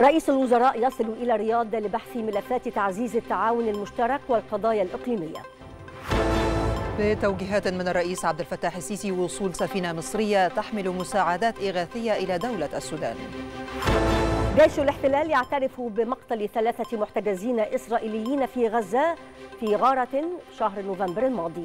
رئيس الوزراء يصل إلى الرياض لبحث ملفات تعزيز التعاون المشترك والقضايا الإقليمية بتوجيهات من الرئيس عبد الفتاح السيسي وصول سفينة مصرية تحمل مساعدات إغاثية إلى دولة السودان جيش الاحتلال يعترف بمقتل ثلاثة محتجزين إسرائيليين في غزة في غارة شهر نوفمبر الماضي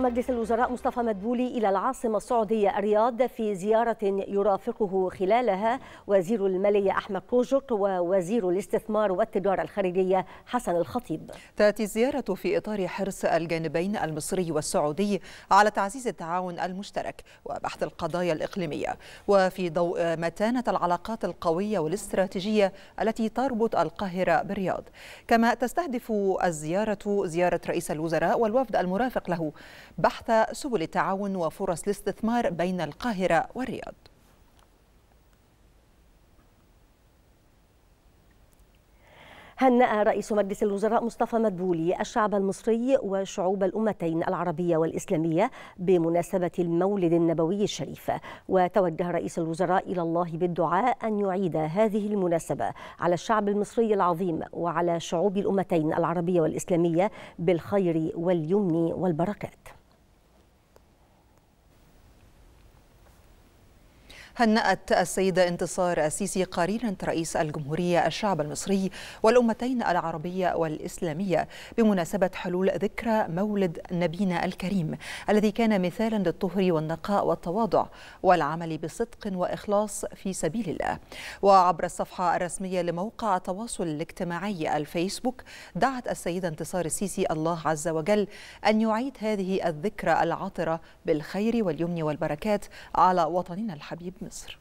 مجلس الوزراء مصطفى مدبولي إلى العاصمة السعودية الرياض في زيارة يرافقه خلالها وزير المالية أحمد كوجك ووزير الاستثمار والتجارة الخارجية حسن الخطيب تأتي الزيارة في إطار حرص الجانبين المصري والسعودي على تعزيز التعاون المشترك وبحث القضايا الإقليمية وفي ضوء متانة العلاقات القوية والاستراتيجية التي تربط القاهرة بالرياض كما تستهدف الزيارة زيارة رئيس الوزراء والوفد المرافق له بحث سبل التعاون وفرص الاستثمار بين القاهرة والرياض هنأ رئيس مجلس الوزراء مصطفى مدبولي الشعب المصري وشعوب الأمتين العربية والإسلامية بمناسبة المولد النبوي الشريف وتوجه رئيس الوزراء إلى الله بالدعاء أن يعيد هذه المناسبة على الشعب المصري العظيم وعلى شعوب الأمتين العربية والإسلامية بالخير واليمن والبركات هنأت السيدة انتصار السيسي قرينة رئيس الجمهورية الشعب المصري والأمتين العربية والإسلامية بمناسبة حلول ذكرى مولد نبينا الكريم الذي كان مثالا للطهر والنقاء والتواضع والعمل بصدق وإخلاص في سبيل الله وعبر الصفحة الرسمية لموقع التواصل الاجتماعي الفيسبوك دعت السيدة انتصار السيسي الله عز وجل أن يعيد هذه الذكرى العطرة بالخير واليمن والبركات على وطننا الحبيب Наср.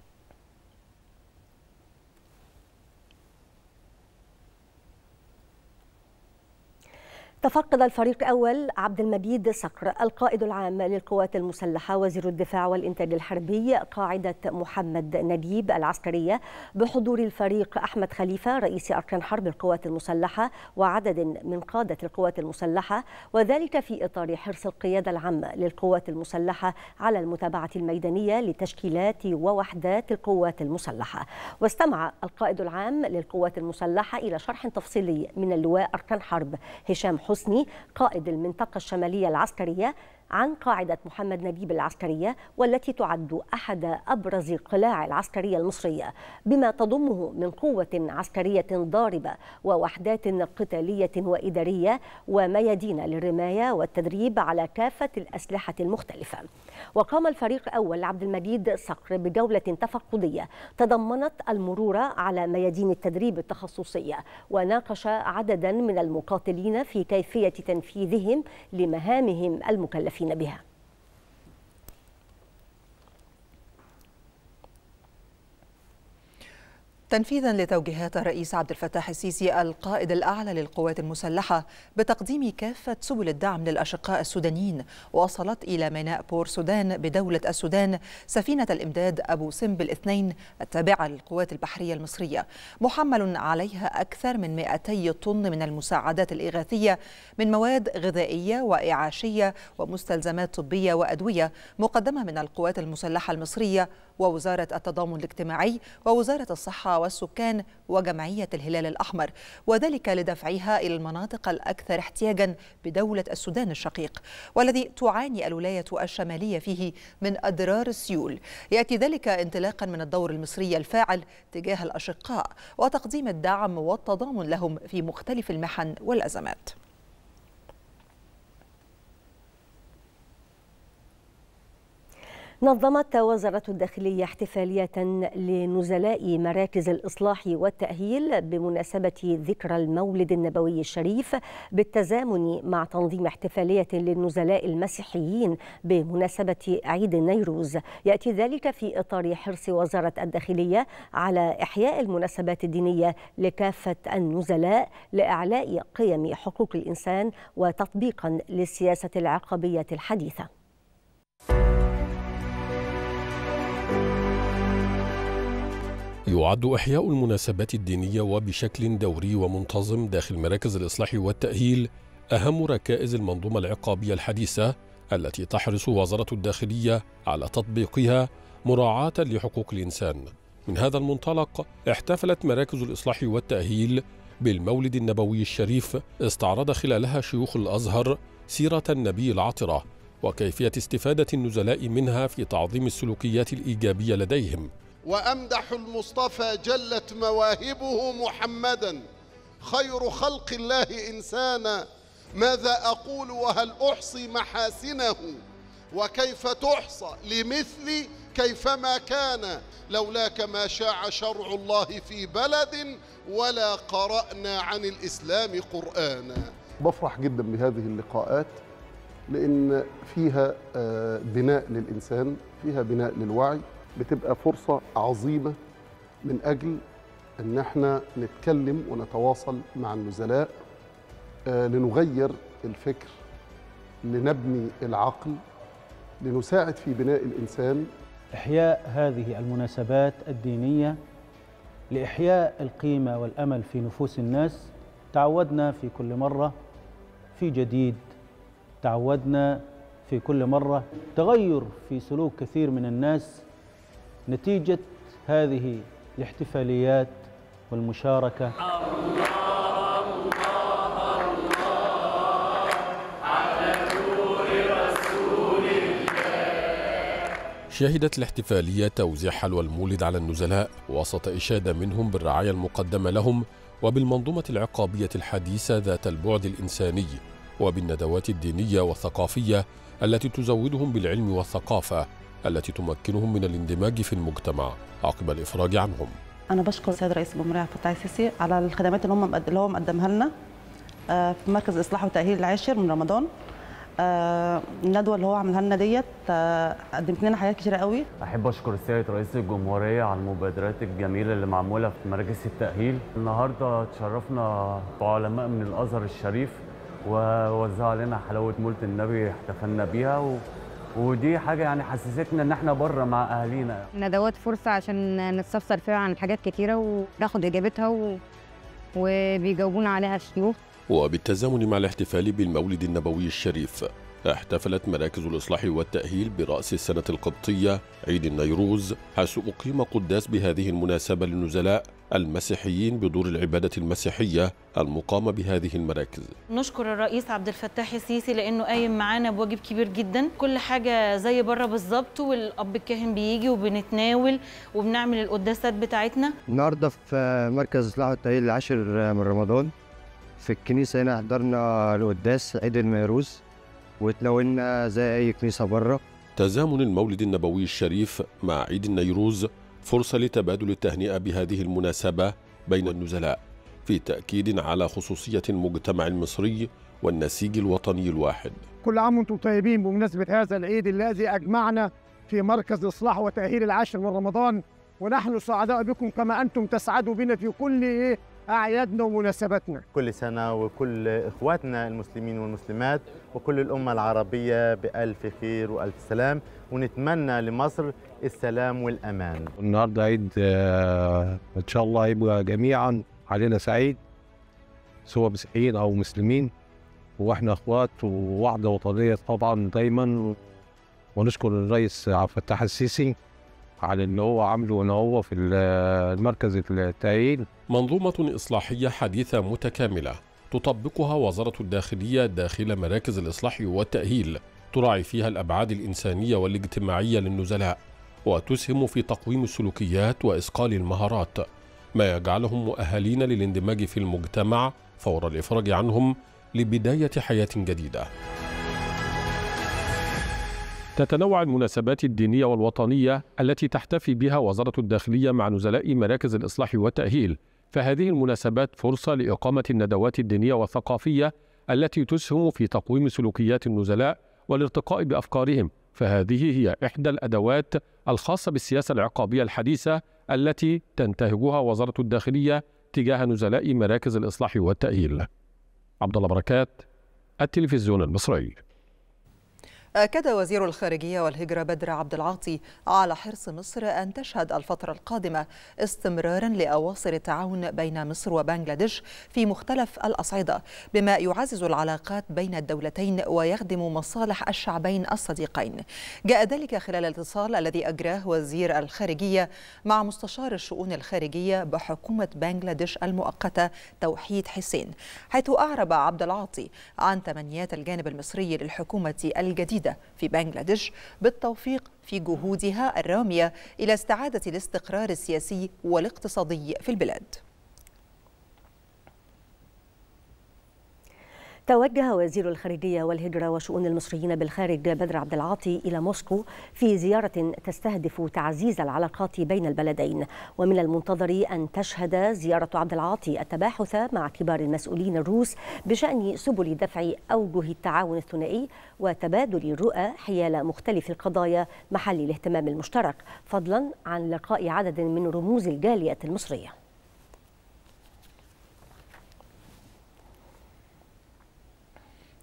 تفقد الفريق أول عبد المجيد صقر القائد العام للقوات المسلحة وزير الدفاع والإنتاج الحربي قاعدة محمد نجيب العسكرية بحضور الفريق أحمد خليفة رئيس أركان حرب القوات المسلحة وعدد من قادة القوات المسلحة وذلك في إطار حرص القيادة العامة للقوات المسلحة على المتابعة الميدانية لتشكيلات ووحدات القوات المسلحة واستمع القائد العام للقوات المسلحة إلى شرح تفصيلي من اللواء أركان حرب هشام حسن حسني قائد المنطقة الشمالية العسكرية عن قاعدة محمد نجيب العسكرية والتي تعد أحد أبرز القلاع العسكرية المصرية بما تضمه من قوة عسكرية ضاربة ووحدات قتالية وإدارية وميادين للرماية والتدريب على كافة الأسلحة المختلفة وقام الفريق أول عبد المجيد صقر بجولة تفقدية تضمنت المرور على ميادين التدريب التخصصية وناقش عددا من المقاتلين في كيفية تنفيذهم لمهامهم المكلفة يكتفين بها تنفيذا لتوجيهات الرئيس عبد الفتاح السيسي القائد الاعلى للقوات المسلحه بتقديم كافه سبل الدعم للاشقاء السودانيين وصلت الى ميناء بور سودان بدوله السودان سفينه الامداد ابو سمبل اثنين التابعه للقوات البحريه المصريه محمل عليها اكثر من 200 طن من المساعدات الاغاثيه من مواد غذائيه واعاشيه ومستلزمات طبيه وادويه مقدمه من القوات المسلحه المصريه ووزاره التضامن الاجتماعي ووزاره الصحه والسكان وجمعية الهلال الأحمر وذلك لدفعها إلى المناطق الأكثر احتياجا بدولة السودان الشقيق والذي تعاني الولاية الشمالية فيه من أضرار السيول يأتي ذلك انطلاقا من الدور المصري الفاعل تجاه الأشقاء وتقديم الدعم والتضامن لهم في مختلف المحن والأزمات نظمت وزارة الداخلية احتفالية لنزلاء مراكز الإصلاح والتأهيل بمناسبة ذكرى المولد النبوي الشريف بالتزامن مع تنظيم احتفالية للنزلاء المسيحيين بمناسبة عيد نيروز يأتي ذلك في إطار حرص وزارة الداخلية على إحياء المناسبات الدينية لكافة النزلاء لإعلاء قيم حقوق الإنسان وتطبيقا للسياسة العقبية الحديثة يعد إحياء المناسبات الدينية وبشكل دوري ومنتظم داخل مراكز الإصلاح والتأهيل أهم ركائز المنظومة العقابية الحديثة التي تحرص وزارة الداخلية على تطبيقها مراعاة لحقوق الإنسان. من هذا المنطلق احتفلت مراكز الإصلاح والتأهيل بالمولد النبوي الشريف استعرض خلالها شيوخ الأزهر سيرة النبي العطرة وكيفية استفادة النزلاء منها في تعظيم السلوكيات الإيجابية لديهم وأمدح المصطفى جلت مواهبه محمدا خير خلق الله إنسانا ماذا أقول وهل أحصي محاسنه وكيف تحصى لمثلي كيفما كان لولاك ما شاع شرع الله في بلد ولا قرأنا عن الإسلام قرآنا بفرح جدا بهذه اللقاءات لأن فيها آه، بناء للإنسان فيها بناء للوعي بتبقى فرصة عظيمة من أجل أن احنا نتكلم ونتواصل مع النزلاء آه، لنغير الفكر لنبني العقل لنساعد في بناء الإنسان إحياء هذه المناسبات الدينية لإحياء القيمة والأمل في نفوس الناس تعودنا في كل مرة في جديد تعودنا في كل مرة تغير في سلوك كثير من الناس نتيجة هذه الاحتفاليات والمشاركة شهدت الاحتفالية توزيع حلوى المولد على النزلاء وسط إشادة منهم بالرعاية المقدمة لهم وبالمنظومة العقابية الحديثة ذات البعد الإنساني وبالندوات الدينية والثقافية التي تزودهم بالعلم والثقافة التي تمكنهم من الاندماج في المجتمع عقب الإفراج عنهم أنا بشكر السيد رئيس الجمهورية عبد الفتاح السيسي على الخدمات اللي هم اللي هو مقدمها لنا آه، في مركز إصلاح وتأهيل العاشر من رمضان آه، الندوه اللي هو عملها لنا ديت آه، قدمت لنا حاجات كثيره قوي احب اشكر السيد رئيس الجمهوريه على المبادرات الجميله اللي معموله في مراكز التاهيل النهارده تشرفنا بعلماء من الازهر الشريف ووزع علينا حلاوه مولد النبي احتفلنا بيها و... ودي حاجه يعني حسستنا ان احنا بره مع اهالينا ان دوت فرصه عشان نستفسر فيها عن حاجات كتيره وناخد اجابتها و... وبيجاوبونا عليها الشيوخ وبالتزامن مع الاحتفال بالمولد النبوي الشريف احتفلت مراكز الإصلاح والتأهيل برأس السنة القبطية عيد النيروز حيث أقيم قداس بهذه المناسبة للنزلاء المسيحيين بدور العبادة المسيحية المقامة بهذه المراكز نشكر الرئيس عبد الفتاح السيسي لأنه قايم معانا بواجب كبير جدا كل حاجة زي بره بالظبط والأب الكاهن بيجي وبنتناول وبنعمل القداسات بتاعتنا النهاردة في مركز إصلاح والتأهيل العاشر من رمضان في الكنيسة هنا حضرنا القداس عيد النيروز وتناولنا زي أي كنيسة بره تزامن المولد النبوي الشريف مع عيد النيروز فرصة لتبادل التهنئة بهذه المناسبة بين النزلاء في تأكيد على خصوصية المجتمع المصري والنسيج الوطني الواحد كل عام وانتم طيبين بمناسبة هذا العيد الذي أجمعنا في مركز إصلاح وتأهيل العاشر من رمضان ونحن سعداء بكم كما أنتم تسعدوا بنا في كل أعيادنا ومناسباتنا كل سنة وكل إخواتنا المسلمين والمسلمات وكل الأمة العربية بألف خير وألف سلام ونتمنى لمصر السلام والأمان النهاردة عيد آه، إن شاء الله يبقى جميعا علينا سعيد سواء مسيحيين أو مسلمين واحنا اخوات ووحده وطنيه طبعا دايما ونشكر الرئيس عبد الفتاح السيسي على اللي هو عامله ان هو في المركز التأهيل منظومة إصلاحية حديثة متكاملة تطبقها وزارة الداخلية داخل مراكز الإصلاح والتأهيل تراعي فيها الأبعاد الإنسانية والاجتماعية للنزلاء وتسهم في تقويم السلوكيات وإسقال المهارات ما يجعلهم مؤهلين للاندماج في المجتمع فور الإفراج عنهم لبداية حياة جديدة تتنوع المناسبات الدينية والوطنية التي تحتفي بها وزارة الداخلية مع نزلاء مراكز الإصلاح والتأهيل فهذه المناسبات فرصة لإقامة الندوات الدينية والثقافية التي تسهم في تقويم سلوكيات النزلاء والارتقاء بأفكارهم فهذه هي إحدى الأدوات الخاصة بالسياسة العقابية الحديثة التي تنتهجها وزارة الداخلية تجاه نزلاء مراكز الإصلاح والتأهيل عبد الله بركات التلفزيون المصري أكد وزير الخارجية والهجرة بدر عبد العاطي على حرص مصر أن تشهد الفترة القادمة استمرارا لأواصر التعاون بين مصر وبنغلاديش في مختلف الأصعدة بما يعزز العلاقات بين الدولتين ويخدم مصالح الشعبين الصديقين جاء ذلك خلال الاتصال الذي أجراه وزير الخارجية مع مستشار الشؤون الخارجية بحكومة بنغلاديش المؤقتة توحيد حسين حيث أعرب عبد العاطي عن تمنيات الجانب المصري للحكومة الجديدة الجديدة في بنغلاديش بالتوفيق في جهودها الرامية إلى استعادة الاستقرار السياسي والاقتصادي في البلاد توجه وزير الخارجية والهجرة وشؤون المصريين بالخارج بدر عبد العاطي إلى موسكو في زيارة تستهدف تعزيز العلاقات بين البلدين ومن المنتظر أن تشهد زيارة عبد العاطي التباحث مع كبار المسؤولين الروس بشأن سبل دفع أوجه التعاون الثنائي وتبادل الرؤى حيال مختلف القضايا محل الاهتمام المشترك فضلا عن لقاء عدد من رموز الجالية المصرية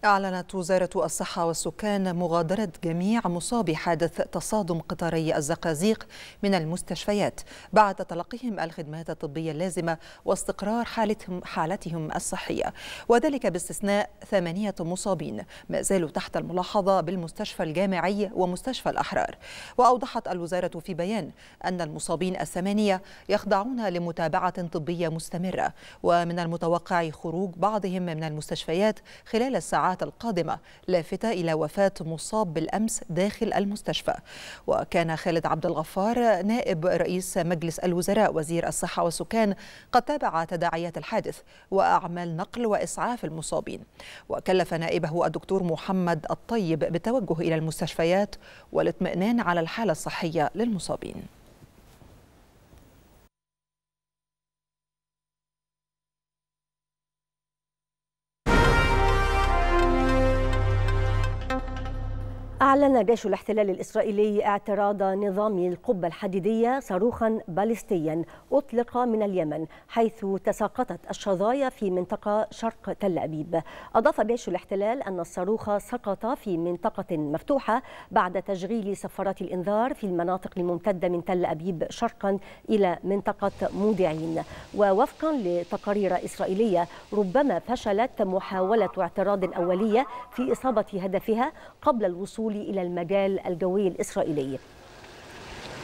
أعلنت وزارة الصحة والسكان مغادرة جميع مصابي حادث تصادم قطاري الزقازيق من المستشفيات بعد تلقيهم الخدمات الطبية اللازمة واستقرار حالتهم, حالتهم الصحية وذلك باستثناء ثمانية مصابين ما زالوا تحت الملاحظة بالمستشفى الجامعي ومستشفى الأحرار وأوضحت الوزارة في بيان أن المصابين الثمانية يخضعون لمتابعة طبية مستمرة ومن المتوقع خروج بعضهم من المستشفيات خلال الساعات الساعات القادمة لافتة إلى وفاة مصاب بالأمس داخل المستشفى وكان خالد عبد الغفار نائب رئيس مجلس الوزراء وزير الصحة والسكان قد تابع تداعيات الحادث وأعمال نقل وإسعاف المصابين وكلف نائبه الدكتور محمد الطيب بالتوجه إلى المستشفيات والاطمئنان على الحالة الصحية للمصابين أعلن جيش الاحتلال الإسرائيلي اعتراض نظام القبة الحديدية صاروخا باليستيا أطلق من اليمن حيث تساقطت الشظايا في منطقة شرق تل أبيب أضاف جيش الاحتلال أن الصاروخ سقط في منطقة مفتوحة بعد تشغيل صفارات الإنذار في المناطق الممتدة من تل أبيب شرقا إلى منطقة مودعين ووفقا لتقارير إسرائيلية ربما فشلت محاولة اعتراض أولية في إصابة هدفها قبل الوصول الوصول إلى المجال الجوي الإسرائيلي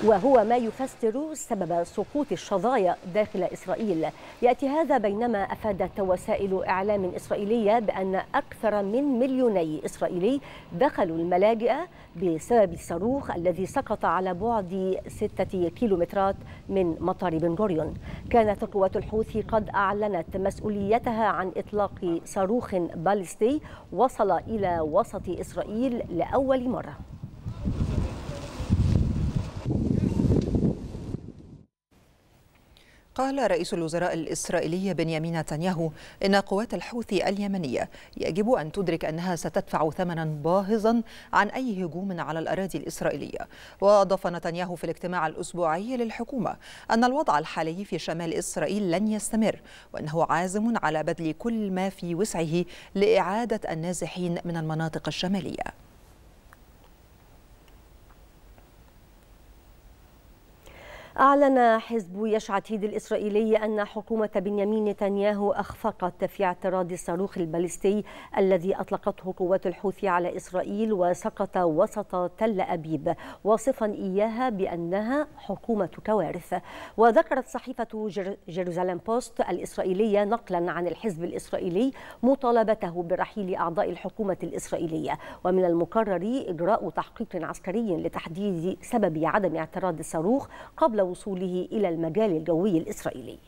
وهو ما يفسر سبب سقوط الشظايا داخل إسرائيل يأتي هذا بينما أفادت وسائل إعلام إسرائيلية بأن أكثر من مليوني إسرائيلي دخلوا الملاجئ بسبب الصاروخ الذي سقط على بعد ستة كيلومترات من مطار بن غوريون كانت قوات الحوثي قد أعلنت مسؤوليتها عن إطلاق صاروخ باليستي وصل إلى وسط إسرائيل لأول مرة قال رئيس الوزراء الإسرائيلي بنيامين نتنياهو إن قوات الحوثي اليمنية يجب أن تدرك أنها ستدفع ثمنا باهظا عن أي هجوم على الأراضي الإسرائيلية وأضاف نتنياهو في الاجتماع الأسبوعي للحكومة أن الوضع الحالي في شمال إسرائيل لن يستمر وأنه عازم على بذل كل ما في وسعه لإعادة النازحين من المناطق الشمالية أعلن حزب يشع عتيد الإسرائيلي أن حكومة بنيامين نتنياهو أخفقت في اعتراض الصاروخ الباليستي الذي أطلقته قوات الحوثي على إسرائيل وسقط وسط تل أبيب واصفا إياها بأنها حكومة كوارث وذكرت صحيفة جيروزاليم بوست الإسرائيلية نقلا عن الحزب الإسرائيلي مطالبته برحيل أعضاء الحكومة الإسرائيلية ومن المقرر إجراء تحقيق عسكري لتحديد سبب عدم اعتراض الصاروخ قبل قبل وصوله إلى المجال الجوي الإسرائيلي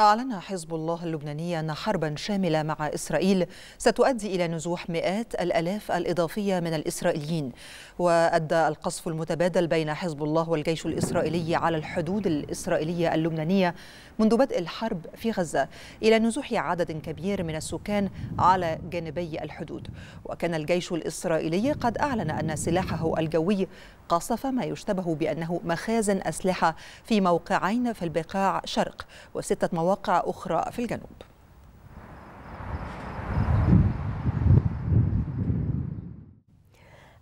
أعلن حزب الله اللبناني أن حربا شاملة مع إسرائيل ستؤدي إلى نزوح مئات الألاف الإضافية من الإسرائيليين وأدى القصف المتبادل بين حزب الله والجيش الإسرائيلي على الحدود الإسرائيلية اللبنانية منذ بدء الحرب في غزة إلى نزوح عدد كبير من السكان على جانبي الحدود وكان الجيش الإسرائيلي قد أعلن أن سلاحه الجوي قصف ما يشتبه بأنه مخازن أسلحة في موقعين في البقاع شرق وستة موقع مواقع أخرى في الجنوب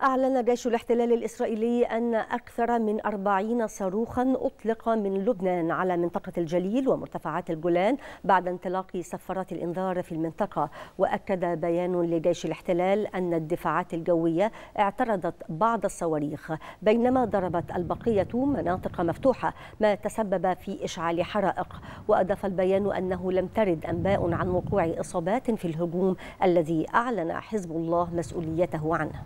أعلن جيش الاحتلال الإسرائيلي أن أكثر من أربعين صاروخا أطلق من لبنان على منطقة الجليل ومرتفعات الجولان بعد انطلاق سفارات الإنذار في المنطقة وأكد بيان لجيش الاحتلال أن الدفاعات الجوية اعترضت بعض الصواريخ بينما ضربت البقية مناطق مفتوحة ما تسبب في إشعال حرائق وأضاف البيان أنه لم ترد أنباء عن وقوع إصابات في الهجوم الذي أعلن حزب الله مسؤوليته عنه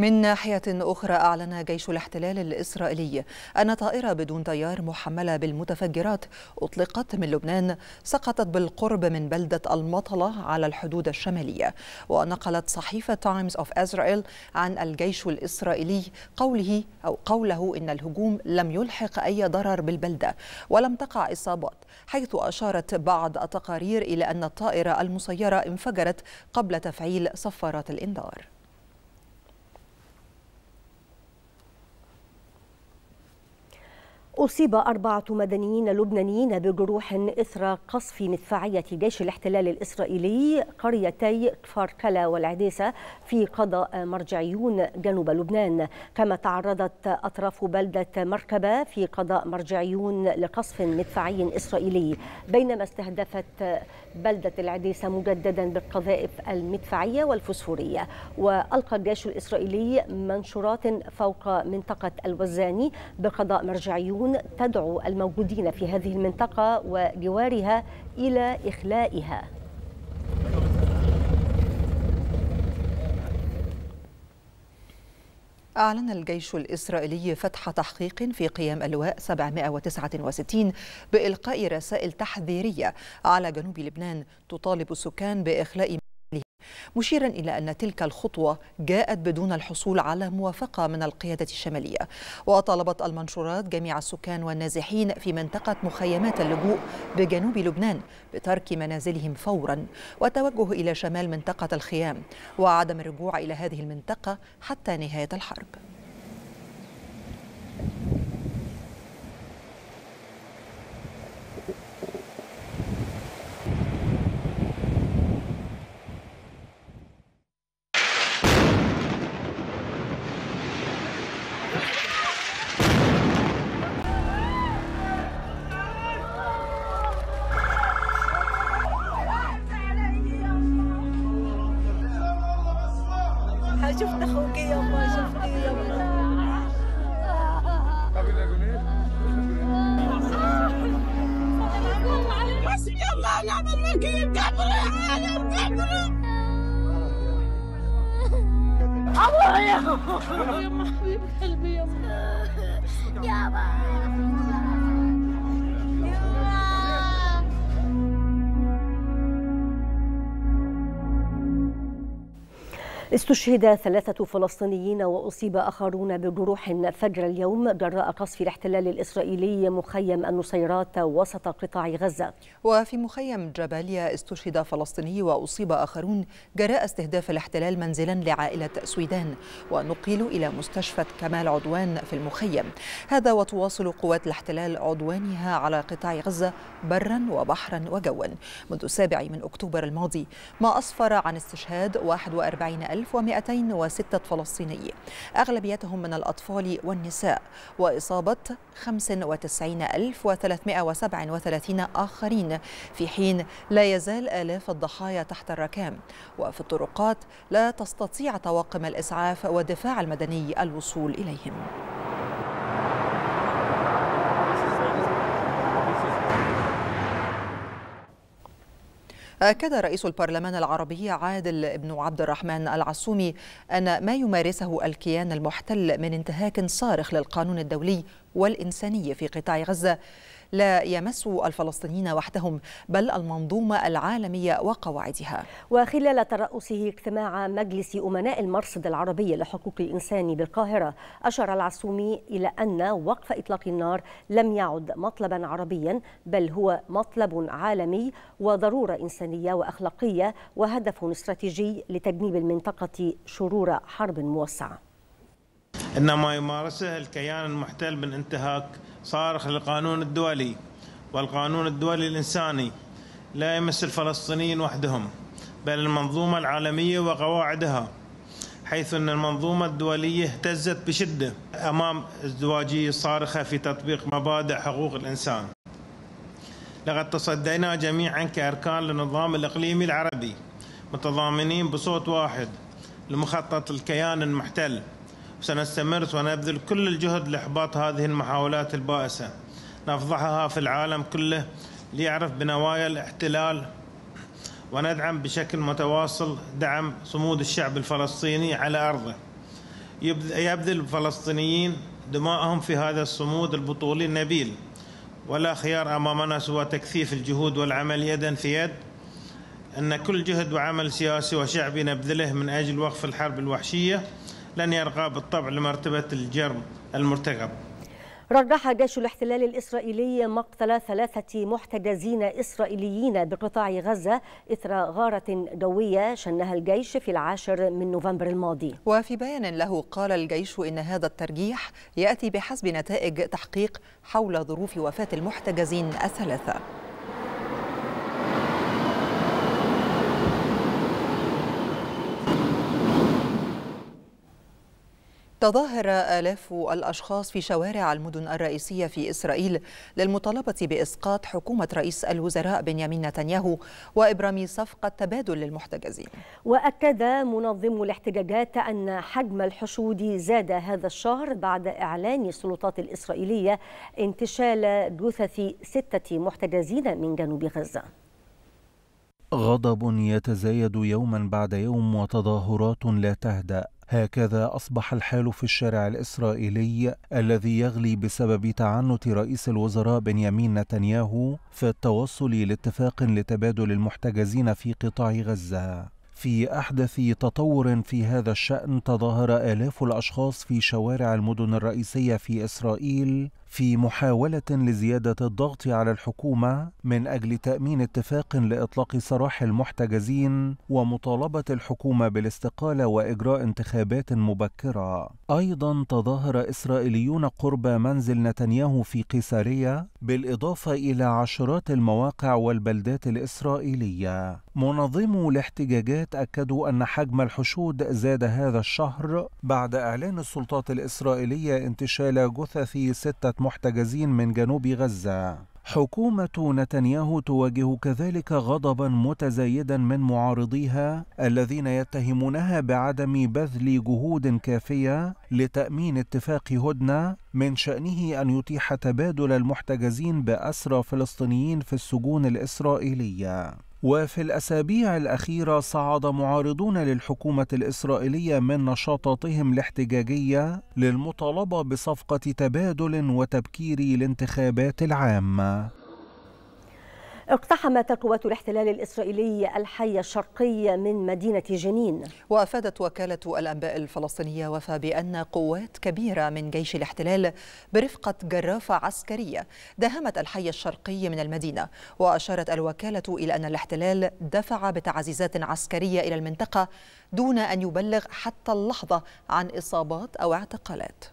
من ناحية أخرى أعلن جيش الاحتلال الإسرائيلي أن طائرة بدون طيار محملة بالمتفجرات أطلقت من لبنان سقطت بالقرب من بلدة المطلة على الحدود الشمالية ونقلت صحيفة تايمز أوف إسرائيل عن الجيش الإسرائيلي قوله أو قوله إن الهجوم لم يلحق أي ضرر بالبلدة ولم تقع إصابات حيث أشارت بعض التقارير إلى أن الطائرة المسيرة انفجرت قبل تفعيل صفارات الإنذار أصيب أربعة مدنيين لبنانيين بجروح إثر قصف مدفعية جيش الاحتلال الإسرائيلي قريتي كفاركلا والعديسة في قضاء مرجعيون جنوب لبنان كما تعرضت أطراف بلدة مركبة في قضاء مرجعيون لقصف مدفعي إسرائيلي بينما استهدفت بلدة العديسة مجددا بالقذائف المدفعية والفسفورية وألقى الجيش الإسرائيلي منشورات فوق منطقة الوزاني بقضاء مرجعيون تدعو الموجودين في هذه المنطقة وجوارها إلى إخلائها أعلن الجيش الإسرائيلي فتح تحقيق في قيام اللواء 769 بإلقاء رسائل تحذيرية على جنوب لبنان تطالب السكان بإخلاء مشيرا إلى أن تلك الخطوة جاءت بدون الحصول على موافقة من القيادة الشمالية وطالبت المنشورات جميع السكان والنازحين في منطقة مخيمات اللجوء بجنوب لبنان بترك منازلهم فورا والتوجه إلى شمال منطقة الخيام وعدم الرجوع إلى هذه المنطقة حتى نهاية الحرب يا حبيب قلبي يما استشهد ثلاثة فلسطينيين وأصيب آخرون بجروح فجر اليوم جراء قصف الاحتلال الإسرائيلي مخيم النصيرات وسط قطاع غزة وفي مخيم جباليا استشهد فلسطيني وأصيب آخرون جراء استهداف الاحتلال منزلا لعائلة سويدان ونقلوا إلى مستشفى كمال عدوان في المخيم هذا وتواصل قوات الاحتلال عدوانها على قطاع غزة برا وبحرا وجوا منذ السابع من أكتوبر الماضي ما أسفر عن استشهاد 41 ألف و206 فلسطيني أغلبيتهم من الأطفال والنساء وإصابة 95337 آخرين في حين لا يزال آلاف الضحايا تحت الركام وفي الطرقات لا تستطيع طواقم الإسعاف والدفاع المدني الوصول إليهم أكد رئيس البرلمان العربي عادل بن عبد الرحمن العسومي أن ما يمارسه الكيان المحتل من انتهاك صارخ للقانون الدولي والإنساني في قطاع غزة لا يمس الفلسطينيين وحدهم بل المنظومة العالمية وقواعدها وخلال ترأسه اجتماع مجلس أمناء المرصد العربي لحقوق الإنسان بالقاهرة أشار العسومي إلى أن وقف إطلاق النار لم يعد مطلبا عربيا بل هو مطلب عالمي وضرورة إنسانية وأخلاقية وهدف استراتيجي لتجنيب المنطقة شرور حرب موسعة إن ما يمارسه الكيان المحتل من انتهاك صارخ للقانون الدولي والقانون الدولي الإنساني لا يمس الفلسطينيين وحدهم بل المنظومة العالمية وقواعدها حيث أن المنظومة الدولية اهتزت بشدة أمام ازدواجية صارخة في تطبيق مبادئ حقوق الإنسان لقد تصدينا جميعا كأركان للنظام الإقليمي العربي متضامنين بصوت واحد لمخطط الكيان المحتل وسنستمر ونبذل كل الجهد لإحباط هذه المحاولات البائسة نفضحها في العالم كله ليعرف بنوايا الاحتلال وندعم بشكل متواصل دعم صمود الشعب الفلسطيني على أرضه يبذل الفلسطينيين دماءهم في هذا الصمود البطولي النبيل ولا خيار أمامنا سوى تكثيف الجهود والعمل يدا في يد أن كل جهد وعمل سياسي وشعبي نبذله من أجل وقف الحرب الوحشية لن يرقى بالطبع لمرتبة الجرم المرتقب رجح جيش الاحتلال الإسرائيلي مقتل ثلاثة محتجزين إسرائيليين بقطاع غزة إثر غارة جوية شنها الجيش في العاشر من نوفمبر الماضي وفي بيان له قال الجيش إن هذا الترجيح يأتي بحسب نتائج تحقيق حول ظروف وفاة المحتجزين الثلاثة تظاهر آلاف الأشخاص في شوارع المدن الرئيسية في إسرائيل للمطالبة بإسقاط حكومة رئيس الوزراء بنيامين نتنياهو وإبرام صفقة تبادل للمحتجزين وأكد منظم الاحتجاجات أن حجم الحشود زاد هذا الشهر بعد إعلان السلطات الإسرائيلية انتشال جثث ستة محتجزين من جنوب غزة غضب يتزايد يوما بعد يوم وتظاهرات لا تهدأ هكذا أصبح الحال في الشارع الإسرائيلي الذي يغلي بسبب تعنت رئيس الوزراء بنيامين نتنياهو في التوصل لاتفاق لتبادل المحتجزين في قطاع غزة في أحدث تطور في هذا الشأن تظاهر آلاف الأشخاص في شوارع المدن الرئيسية في إسرائيل في محاولة لزيادة الضغط على الحكومة من أجل تأمين اتفاق لإطلاق سراح المحتجزين ومطالبة الحكومة بالاستقالة وإجراء انتخابات مبكرة. أيضا تظاهر إسرائيليون قرب منزل نتنياهو في قيسارية بالإضافة إلى عشرات المواقع والبلدات الإسرائيلية. منظمو الاحتجاجات أكدوا أن حجم الحشود زاد هذا الشهر بعد إعلان السلطات الإسرائيلية انتشال جثث ستة محتجزين من جنوب غزة. حكومة نتنياهو تواجه كذلك غضبا متزايدا من معارضيها الذين يتهمونها بعدم بذل جهود كافية لتأمين اتفاق هدنة من شأنه أن يتيح تبادل المحتجزين بأسرى فلسطينيين في السجون الإسرائيلية. وفي الأسابيع الأخيرة صعد معارضون للحكومة الإسرائيلية من نشاطاتهم الاحتجاجية للمطالبة بصفقة تبادل وتبكير الانتخابات العامة اقتحمت قوات الاحتلال الإسرائيلي الحي الشرقي من مدينة جنين وأفادت وكالة الأنباء الفلسطينية وفى بأن قوات كبيرة من جيش الاحتلال برفقة جرافة عسكرية داهمت الحي الشرقي من المدينة وأشارت الوكالة إلى أن الاحتلال دفع بتعزيزات عسكرية إلى المنطقة دون أن يبلغ حتى اللحظة عن إصابات أو اعتقالات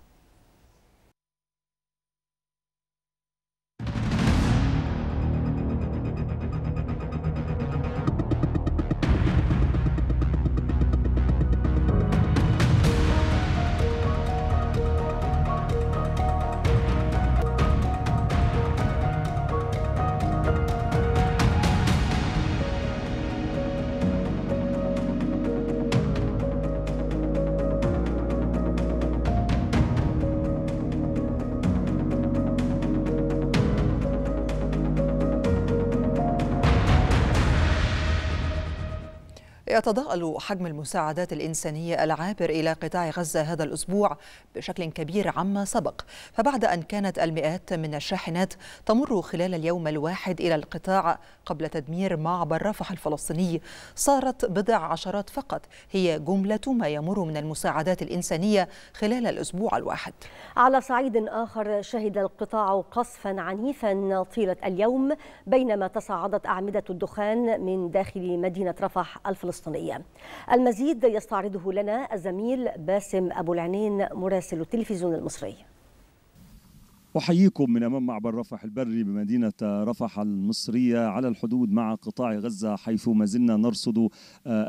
يتضاءل حجم المساعدات الإنسانية العابر إلى قطاع غزة هذا الأسبوع بشكل كبير عما سبق فبعد أن كانت المئات من الشاحنات تمر خلال اليوم الواحد إلى القطاع قبل تدمير معبر رفح الفلسطيني صارت بضع عشرات فقط هي جملة ما يمر من المساعدات الإنسانية خلال الأسبوع الواحد على صعيد آخر شهد القطاع قصفا عنيفا طيلة اليوم بينما تصاعدت أعمدة الدخان من داخل مدينة رفح الفلسطينية الفلسطينية المزيد يستعرضه لنا الزميل باسم أبو العنين مراسل التلفزيون المصري أحييكم من أمام معبر رفح البري بمدينة رفح المصرية على الحدود مع قطاع غزة حيث ما زلنا نرصد آه،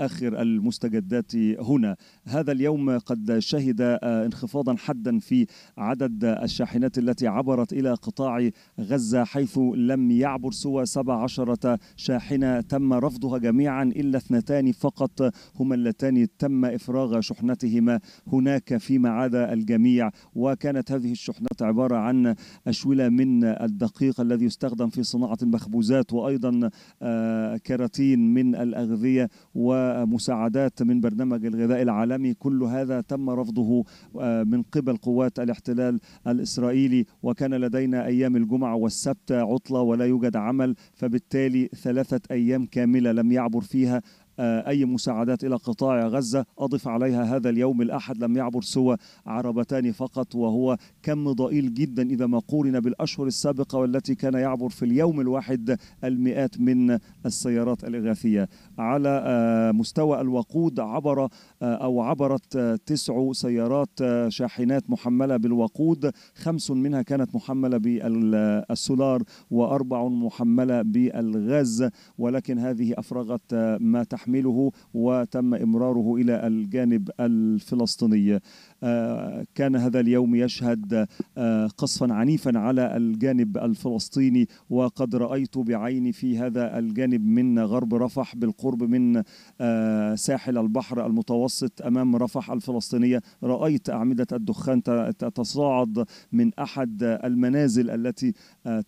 آخر المستجدات هنا هذا اليوم قد شهد آه، انخفاضا حدا في عدد الشاحنات التي عبرت إلى قطاع غزة حيث لم يعبر سوى 17 شاحنة تم رفضها جميعا إلا اثنتان فقط هما اللتان تم إفراغ شحنتهما هناك فيما عدا الجميع وكانت هذه الشحنات عبارة عن أشولة من الدقيق الذي يستخدم في صناعة المخبوزات وأيضا آه، كراتين من الأغذية ومساعدات من برنامج الغذاء العالمي كل هذا تم رفضه آه، من قبل قوات الاحتلال الإسرائيلي وكان لدينا أيام الجمعة والسبت عطلة ولا يوجد عمل فبالتالي ثلاثة أيام كاملة لم يعبر فيها آه، أي مساعدات إلى قطاع غزة أضف عليها هذا اليوم الأحد لم يعبر سوى عربتان فقط وهو كم ضئيل جدا إذا ما قورن بالأشهر السابقة والتي كان يعبر في اليوم الواحد المئات من السيارات الإغاثية على آه، مستوى الوقود عبر آه، أو عبرت تسع سيارات شاحنات محملة بالوقود خمس منها كانت محملة بالسولار وأربع محملة بالغاز ولكن هذه أفرغت ما تحمل تحمله وتم إمراره إلى الجانب الفلسطيني آه، كان هذا اليوم يشهد آه، قصفا عنيفا على الجانب الفلسطيني وقد رأيت بعيني في هذا الجانب من غرب رفح بالقرب من آه، ساحل البحر المتوسط أمام رفح الفلسطينية رأيت أعمدة الدخان تتصاعد من أحد المنازل التي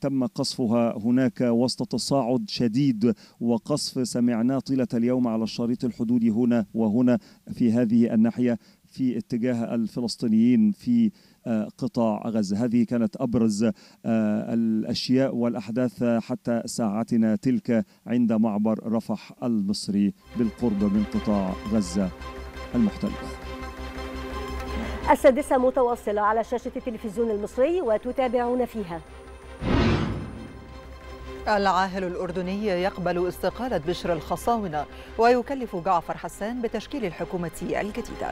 تم قصفها هناك وسط تصاعد شديد وقصف سمعناه طيلة اليوم على الشريط الحدودي هنا وهنا في هذه الناحية في اتجاه الفلسطينيين في آه، قطاع غزه هذه كانت ابرز آه، الاشياء والاحداث آه، حتى ساعتنا تلك عند معبر رفح المصري بالقرب من قطاع غزه المحتل السادسه متواصله على شاشه التلفزيون المصري وتتابعون فيها العاهل الأردني يقبل استقالة بشر الخصاونة ويكلف جعفر حسان بتشكيل الحكومة الجديدة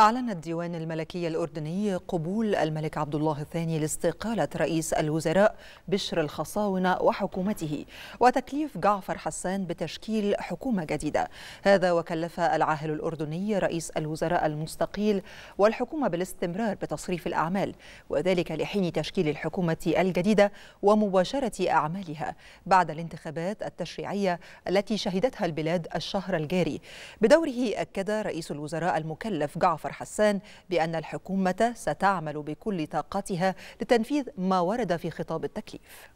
أعلن الديوان الملكي الأردني قبول الملك عبد الله الثاني لاستقالة رئيس الوزراء بشر الخصاونة وحكومته وتكليف جعفر حسان بتشكيل حكومة جديدة هذا وكلف العاهل الأردني رئيس الوزراء المستقيل والحكومة بالاستمرار بتصريف الأعمال وذلك لحين تشكيل الحكومة الجديدة ومباشرة أعمالها بعد الانتخابات التشريعية التي شهدتها البلاد الشهر الجاري بدوره أكد رئيس الوزراء المكلف جعفر جعفر حسان بأن الحكومة ستعمل بكل طاقتها لتنفيذ ما ورد في خطاب التكليف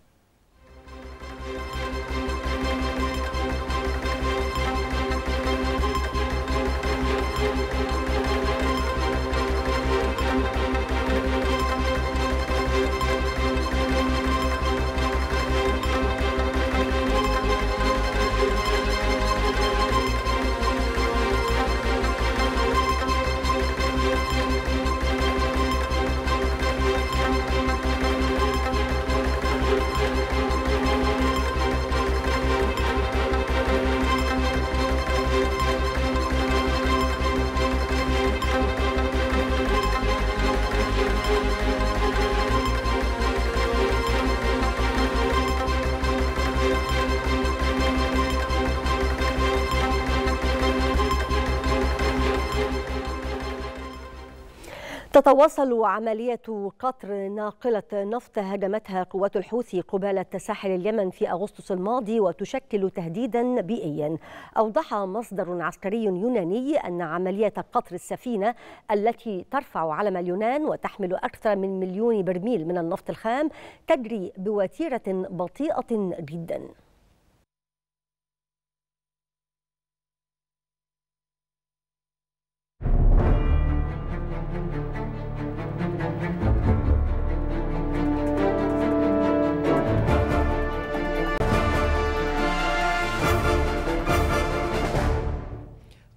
تتواصل عملية قطر ناقلة نفط هجمتها قوات الحوثي قبالة ساحل اليمن في أغسطس الماضي وتشكل تهديدا بيئيا أوضح مصدر عسكري يوناني أن عملية قطر السفينة التي ترفع علم اليونان وتحمل أكثر من مليون برميل من النفط الخام تجري بوتيرة بطيئة جداً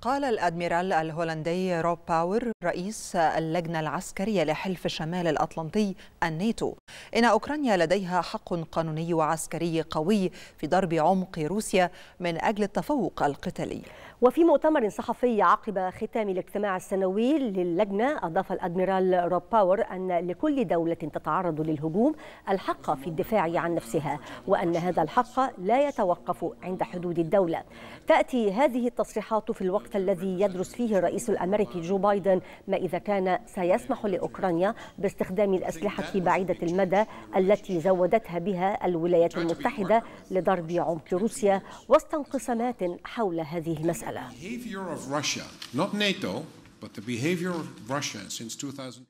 قال الأدميرال الهولندي روب باور رئيس اللجنة العسكرية لحلف شمال الأطلنطي الناتو إن أوكرانيا لديها حق قانوني وعسكري قوي في ضرب عمق روسيا من أجل التفوق القتالي وفي مؤتمر صحفي عقب ختام الاجتماع السنوي للجنة أضاف الأدميرال روب باور أن لكل دولة تتعرض للهجوم الحق في الدفاع عن نفسها وأن هذا الحق لا يتوقف عند حدود الدولة تأتي هذه التصريحات في الوقت الذي يدرس فيه الرئيس الأمريكي جو بايدن ما إذا كان سيسمح لأوكرانيا باستخدام الأسلحة بعيدة المدى التي زودتها بها الولايات المتحدة لضرب عمق روسيا وسط انقسامات حول هذه المسألة Behavior of Russia, not NATO, but the behavior of Russia since 2008.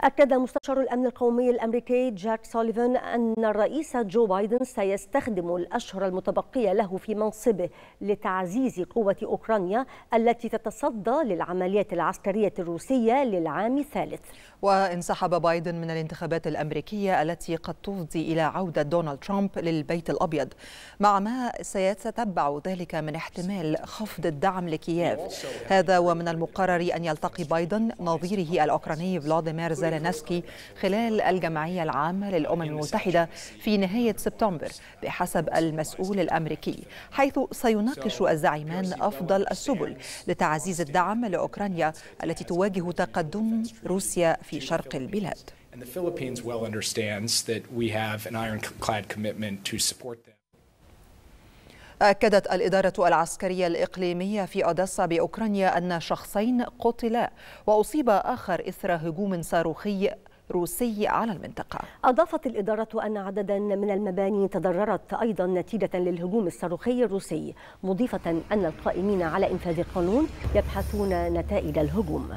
أكد مستشار الأمن القومي الأمريكي جاك سوليفان أن الرئيس جو بايدن سيستخدم الأشهر المتبقية له في منصبه لتعزيز قوة أوكرانيا التي تتصدى للعمليات العسكرية الروسية للعام الثالث وانسحب بايدن من الانتخابات الأمريكية التي قد تفضي إلى عودة دونالد ترامب للبيت الأبيض مع ما سيتتبع ذلك من احتمال خفض الدعم لكييف هذا ومن المقرر أن يلتقي بايدن نظيره الأوكراني فلاديمير زيلينسكي خلال الجمعية العامة للأمم المتحدة في نهاية سبتمبر بحسب المسؤول الأمريكي حيث سيناقش الزعيمان أفضل السبل لتعزيز الدعم لأوكرانيا التي تواجه تقدم روسيا في شرق البلاد. And the Philippines well understands that we have an ironclad commitment to support them. أكدت الإدارة العسكرية الإقليمية في أوديسا بأوكرانيا أن شخصين قتلا وأصيب آخر إثر هجوم صاروخي روسي على المنطقة أضافت الإدارة أن عددا من المباني تضررت أيضا نتيجة للهجوم الصاروخي الروسي مضيفة أن القائمين على إنفاذ القانون يبحثون نتائج الهجوم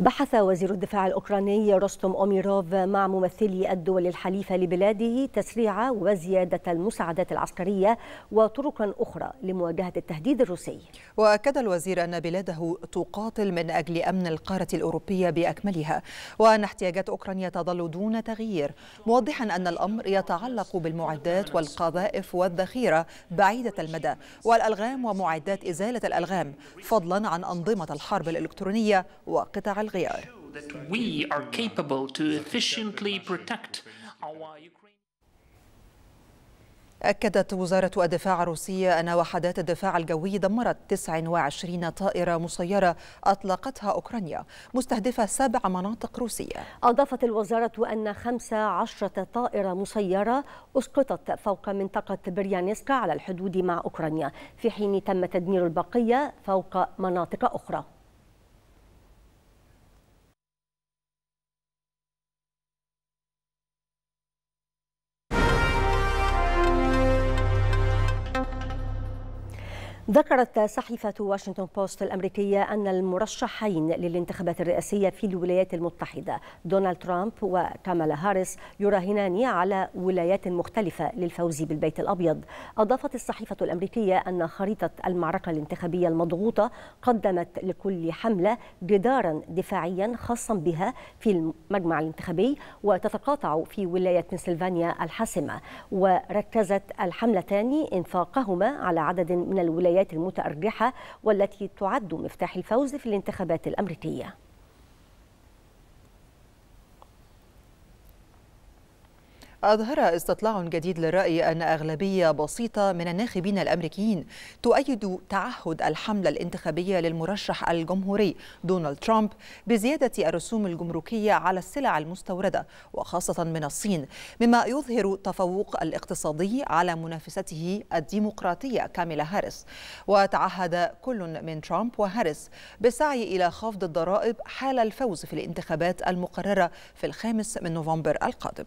بحث وزير الدفاع الأوكراني رستم أوميروف مع ممثلي الدول الحليفة لبلاده تسريع وزيادة المساعدات العسكرية وطرقا أخرى لمواجهة التهديد الروسي وأكد الوزير أن بلاده تقاتل من أجل أمن القارة الأوروبية بأكملها وأن احتياجات أوكرانيا تظل دون تغيير موضحا أن الأمر يتعلق بالمعدات والقذائف والذخيرة بعيدة المدى والألغام ومعدات إزالة الألغام فضلا عن أنظمة الحرب الإلكترونية وقطع الغيار أكدت وزارة الدفاع الروسية أن وحدات الدفاع الجوي دمرت 29 طائرة مسيرة أطلقتها أوكرانيا مستهدفة سبع مناطق روسية أضافت الوزارة أن 15 طائرة مسيرة أسقطت فوق منطقة بريانسكا على الحدود مع أوكرانيا في حين تم تدمير البقية فوق مناطق أخرى ذكرت صحيفة واشنطن بوست الأمريكية أن المرشحين للانتخابات الرئاسية في الولايات المتحدة دونالد ترامب وكامالا هاريس يراهنان على ولايات مختلفة للفوز بالبيت الأبيض أضافت الصحيفة الأمريكية أن خريطة المعركة الانتخابية المضغوطة قدمت لكل حملة جدارا دفاعيا خاصا بها في المجمع الانتخابي وتتقاطع في ولاية بنسلفانيا الحاسمة وركزت الحملتان إنفاقهما على عدد من الولايات الولايات المتأرجحة والتي تعد مفتاح الفوز في الانتخابات الأمريكية أظهر استطلاع جديد للرأي أن أغلبية بسيطة من الناخبين الأمريكيين تؤيد تعهد الحملة الانتخابية للمرشح الجمهوري دونالد ترامب بزيادة الرسوم الجمركية على السلع المستوردة وخاصة من الصين مما يظهر تفوق الاقتصادي على منافسته الديمقراطية كاميلا هاريس وتعهد كل من ترامب وهاريس بالسعي إلى خفض الضرائب حال الفوز في الانتخابات المقررة في الخامس من نوفمبر القادم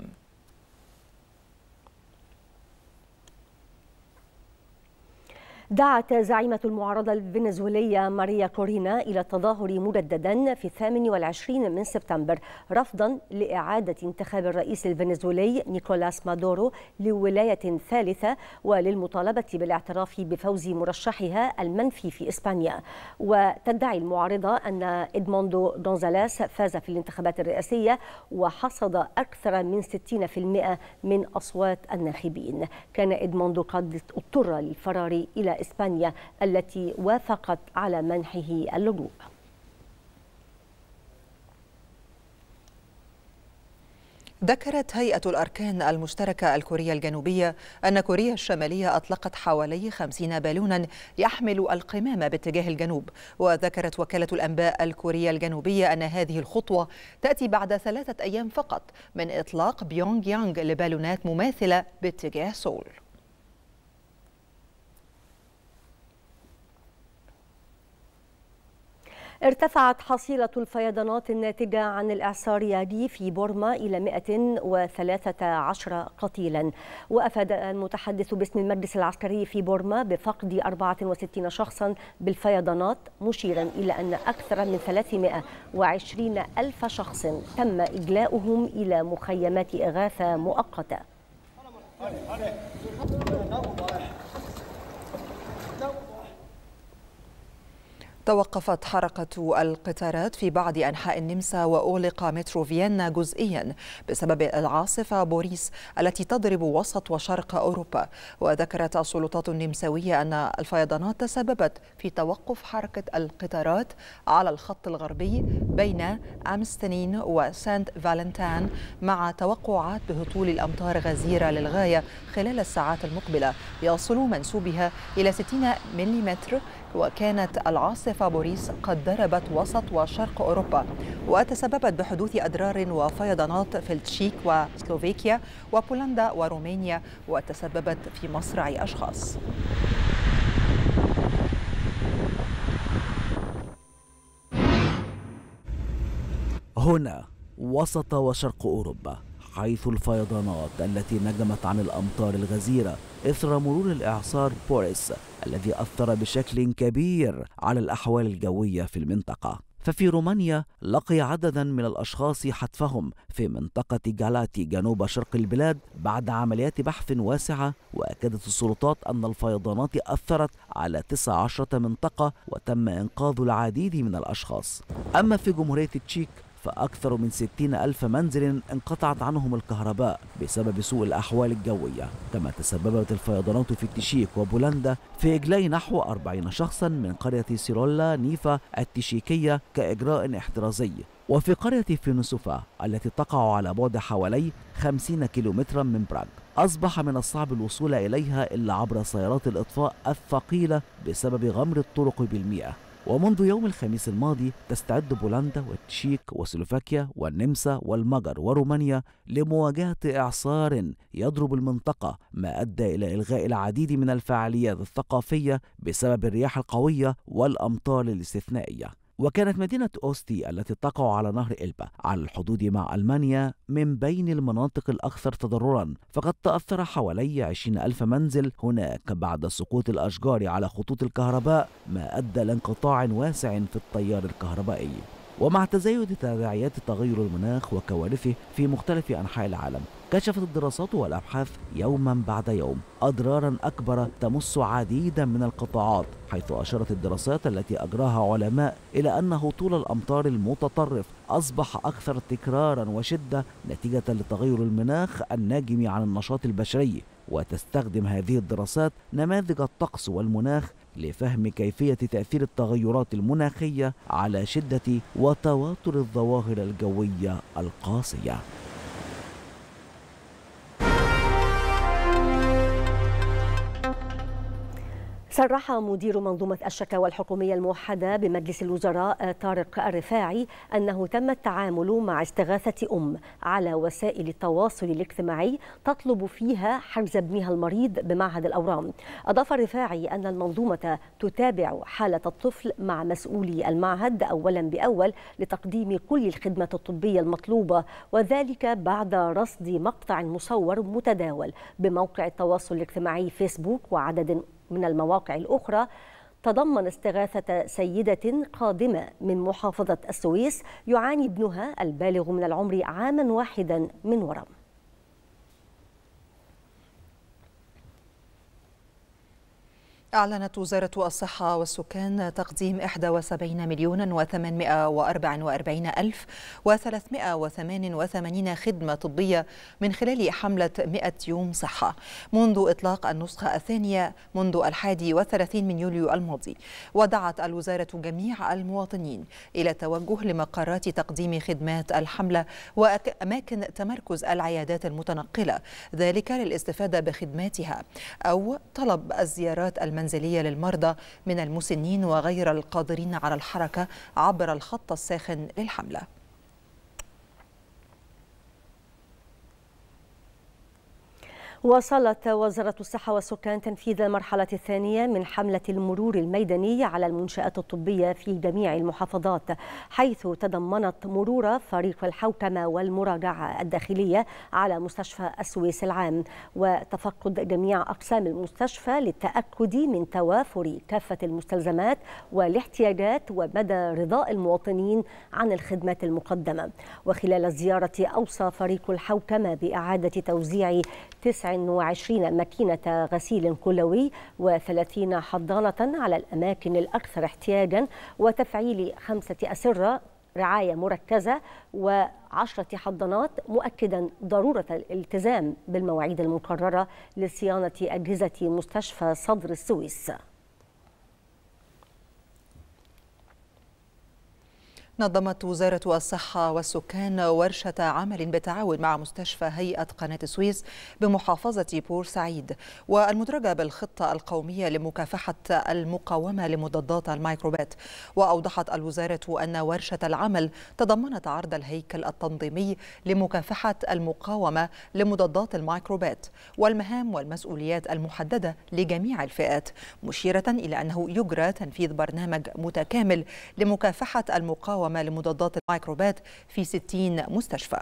دعت زعيمة المعارضة الفنزويلية ماريا كورينا إلى التظاهر مجددا في 28 من سبتمبر رفضا لإعادة انتخاب الرئيس الفنزويلي نيكولاس مادورو لولاية ثالثة وللمطالبة بالاعتراف بفوز مرشحها المنفي في إسبانيا وتدعي المعارضة أن إدموندو دونزالاس فاز في الانتخابات الرئاسية وحصد أكثر من 60% من أصوات الناخبين كان إدموندو قد اضطر للفرار إلى إسبانيا التي وافقت على منحه اللجوء ذكرت هيئة الأركان المشتركة الكورية الجنوبية أن كوريا الشمالية أطلقت حوالي 50 بالونا يحمل القمامة باتجاه الجنوب وذكرت وكالة الأنباء الكورية الجنوبية أن هذه الخطوة تأتي بعد ثلاثة أيام فقط من إطلاق بيونغ يانغ لبالونات مماثلة باتجاه سول ارتفعت حصيلة الفيضانات الناتجة عن الإعصار يادي في بورما إلى 113 قتيلا وأفاد المتحدث باسم المجلس العسكري في بورما بفقد 64 شخصا بالفيضانات مشيرا إلى أن أكثر من 320 ألف شخص تم إجلاؤهم إلى مخيمات إغاثة مؤقتة توقفت حركة القطارات في بعض أنحاء النمسا وأغلق مترو فيينا جزئيا بسبب العاصفة بوريس التي تضرب وسط وشرق أوروبا وذكرت السلطات النمساوية أن الفيضانات تسببت في توقف حركة القطارات على الخط الغربي بين أمستنين وسانت فالنتان مع توقعات بهطول الأمطار غزيرة للغاية خلال الساعات المقبلة يصل منسوبها إلى 60 ملم وكانت العاصفة بوريس قد ضربت وسط وشرق أوروبا وتسببت بحدوث أضرار وفيضانات في التشيك وسلوفاكيا وبولندا ورومانيا وتسببت في مصرع أشخاص هنا وسط وشرق أوروبا حيث الفيضانات التي نجمت عن الأمطار الغزيرة إثر مرور الإعصار بوريس الذي أثر بشكل كبير على الأحوال الجوية في المنطقة ففي رومانيا لقي عددا من الأشخاص حتفهم في منطقة جالاتي جنوب شرق البلاد بعد عمليات بحث واسعة وأكدت السلطات أن الفيضانات أثرت على 19 منطقة وتم إنقاذ العديد من الأشخاص أما في جمهورية التشيك فأكثر من 60 ألف منزل انقطعت عنهم الكهرباء بسبب سوء الأحوال الجوية كما تسببت الفيضانات في التشيك وبولندا في إجلاء نحو 40 شخصا من قرية سيرولا نيفا التشيكية كإجراء احترازي وفي قرية فينوسوفا التي تقع على بعد حوالي 50 كيلومترا من براغ أصبح من الصعب الوصول إليها إلا عبر سيارات الإطفاء الثقيلة بسبب غمر الطرق بالمياه ومنذ يوم الخميس الماضي تستعد بولندا والتشيك وسلوفاكيا والنمسا والمجر ورومانيا لمواجهة إعصار يضرب المنطقة ما أدى إلى إلغاء العديد من الفعاليات الثقافية بسبب الرياح القوية والأمطار الاستثنائية وكانت مدينة أوستي التي تقع على نهر إلبا على الحدود مع ألمانيا من بين المناطق الأكثر تضررا فقد تأثر حوالي 20 ألف منزل هناك بعد سقوط الأشجار على خطوط الكهرباء ما أدى لانقطاع واسع في التيار الكهربائي ومع تزايد تداعيات تغير المناخ وكوارثه في مختلف أنحاء العالم كشفت الدراسات والأبحاث يوما بعد يوم أضرارا أكبر تمس عديدا من القطاعات حيث أشارت الدراسات التي أجراها علماء إلى أن هطول الأمطار المتطرف أصبح أكثر تكرارا وشدة نتيجة لتغير المناخ الناجم عن النشاط البشري وتستخدم هذه الدراسات نماذج الطقس والمناخ لفهم كيفية تأثير التغيرات المناخية على شدة وتواتر الظواهر الجوية القاسية صرح مدير منظومة الشكاوى الحكومية الموحدة بمجلس الوزراء طارق الرفاعي أنه تم التعامل مع استغاثة أم على وسائل التواصل الاجتماعي تطلب فيها حجز ابنها المريض بمعهد الأورام أضاف الرفاعي أن المنظومة تتابع حالة الطفل مع مسؤولي المعهد أولا بأول لتقديم كل الخدمة الطبية المطلوبة وذلك بعد رصد مقطع مصور متداول بموقع التواصل الاجتماعي فيسبوك وعدد من المواقع الأخرى تضمن استغاثة سيدة قادمة من محافظة السويس يعاني ابنها البالغ من العمر عاما واحدا من ورم أعلنت وزارة الصحة والسكان تقديم 71 مليون و844 ألف و388 خدمة طبية من خلال حملة 100 يوم صحة منذ إطلاق النسخة الثانية منذ الحادي وثلاثين من يوليو الماضي ودعت الوزارة جميع المواطنين إلى التوجه لمقرات تقديم خدمات الحملة وأماكن تمركز العيادات المتنقلة ذلك للاستفادة بخدماتها أو طلب الزيارات المنزلية المنزلية للمرضى من المسنين وغير القادرين على الحركة عبر الخط الساخن للحملة واصلت وزارة الصحة والسكان تنفيذ المرحلة الثانية من حملة المرور الميداني على المنشآت الطبية في جميع المحافظات حيث تضمنت مرور فريق الحوكمة والمراجعة الداخلية على مستشفى السويس العام وتفقد جميع أقسام المستشفى للتأكد من توافر كافة المستلزمات والاحتياجات ومدى رضاء المواطنين عن الخدمات المقدمة وخلال الزيارة أوصى فريق الحوكمة بإعادة توزيع تسع 29 ماكينة غسيل كلوي و30 حضانة على الأماكن الأكثر احتياجا وتفعيل خمسة أسرة رعاية مركزة وعشرة حضانات مؤكدا ضرورة الالتزام بالمواعيد المقررة لصيانة أجهزة مستشفى صدر السويس نظمت وزارة الصحة والسكان ورشة عمل بالتعاون مع مستشفى هيئة قناة السويس بمحافظة بورسعيد والمدرجة بالخطة القومية لمكافحة المقاومة لمضادات الميكروبات وأوضحت الوزارة أن ورشة العمل تضمنت عرض الهيكل التنظيمي لمكافحة المقاومة لمضادات الميكروبات والمهام والمسؤوليات المحددة لجميع الفئات مشيرة إلى أنه يجرى تنفيذ برنامج متكامل لمكافحة المقاومة مقاومة لمضادات الميكروبات في 60 مستشفى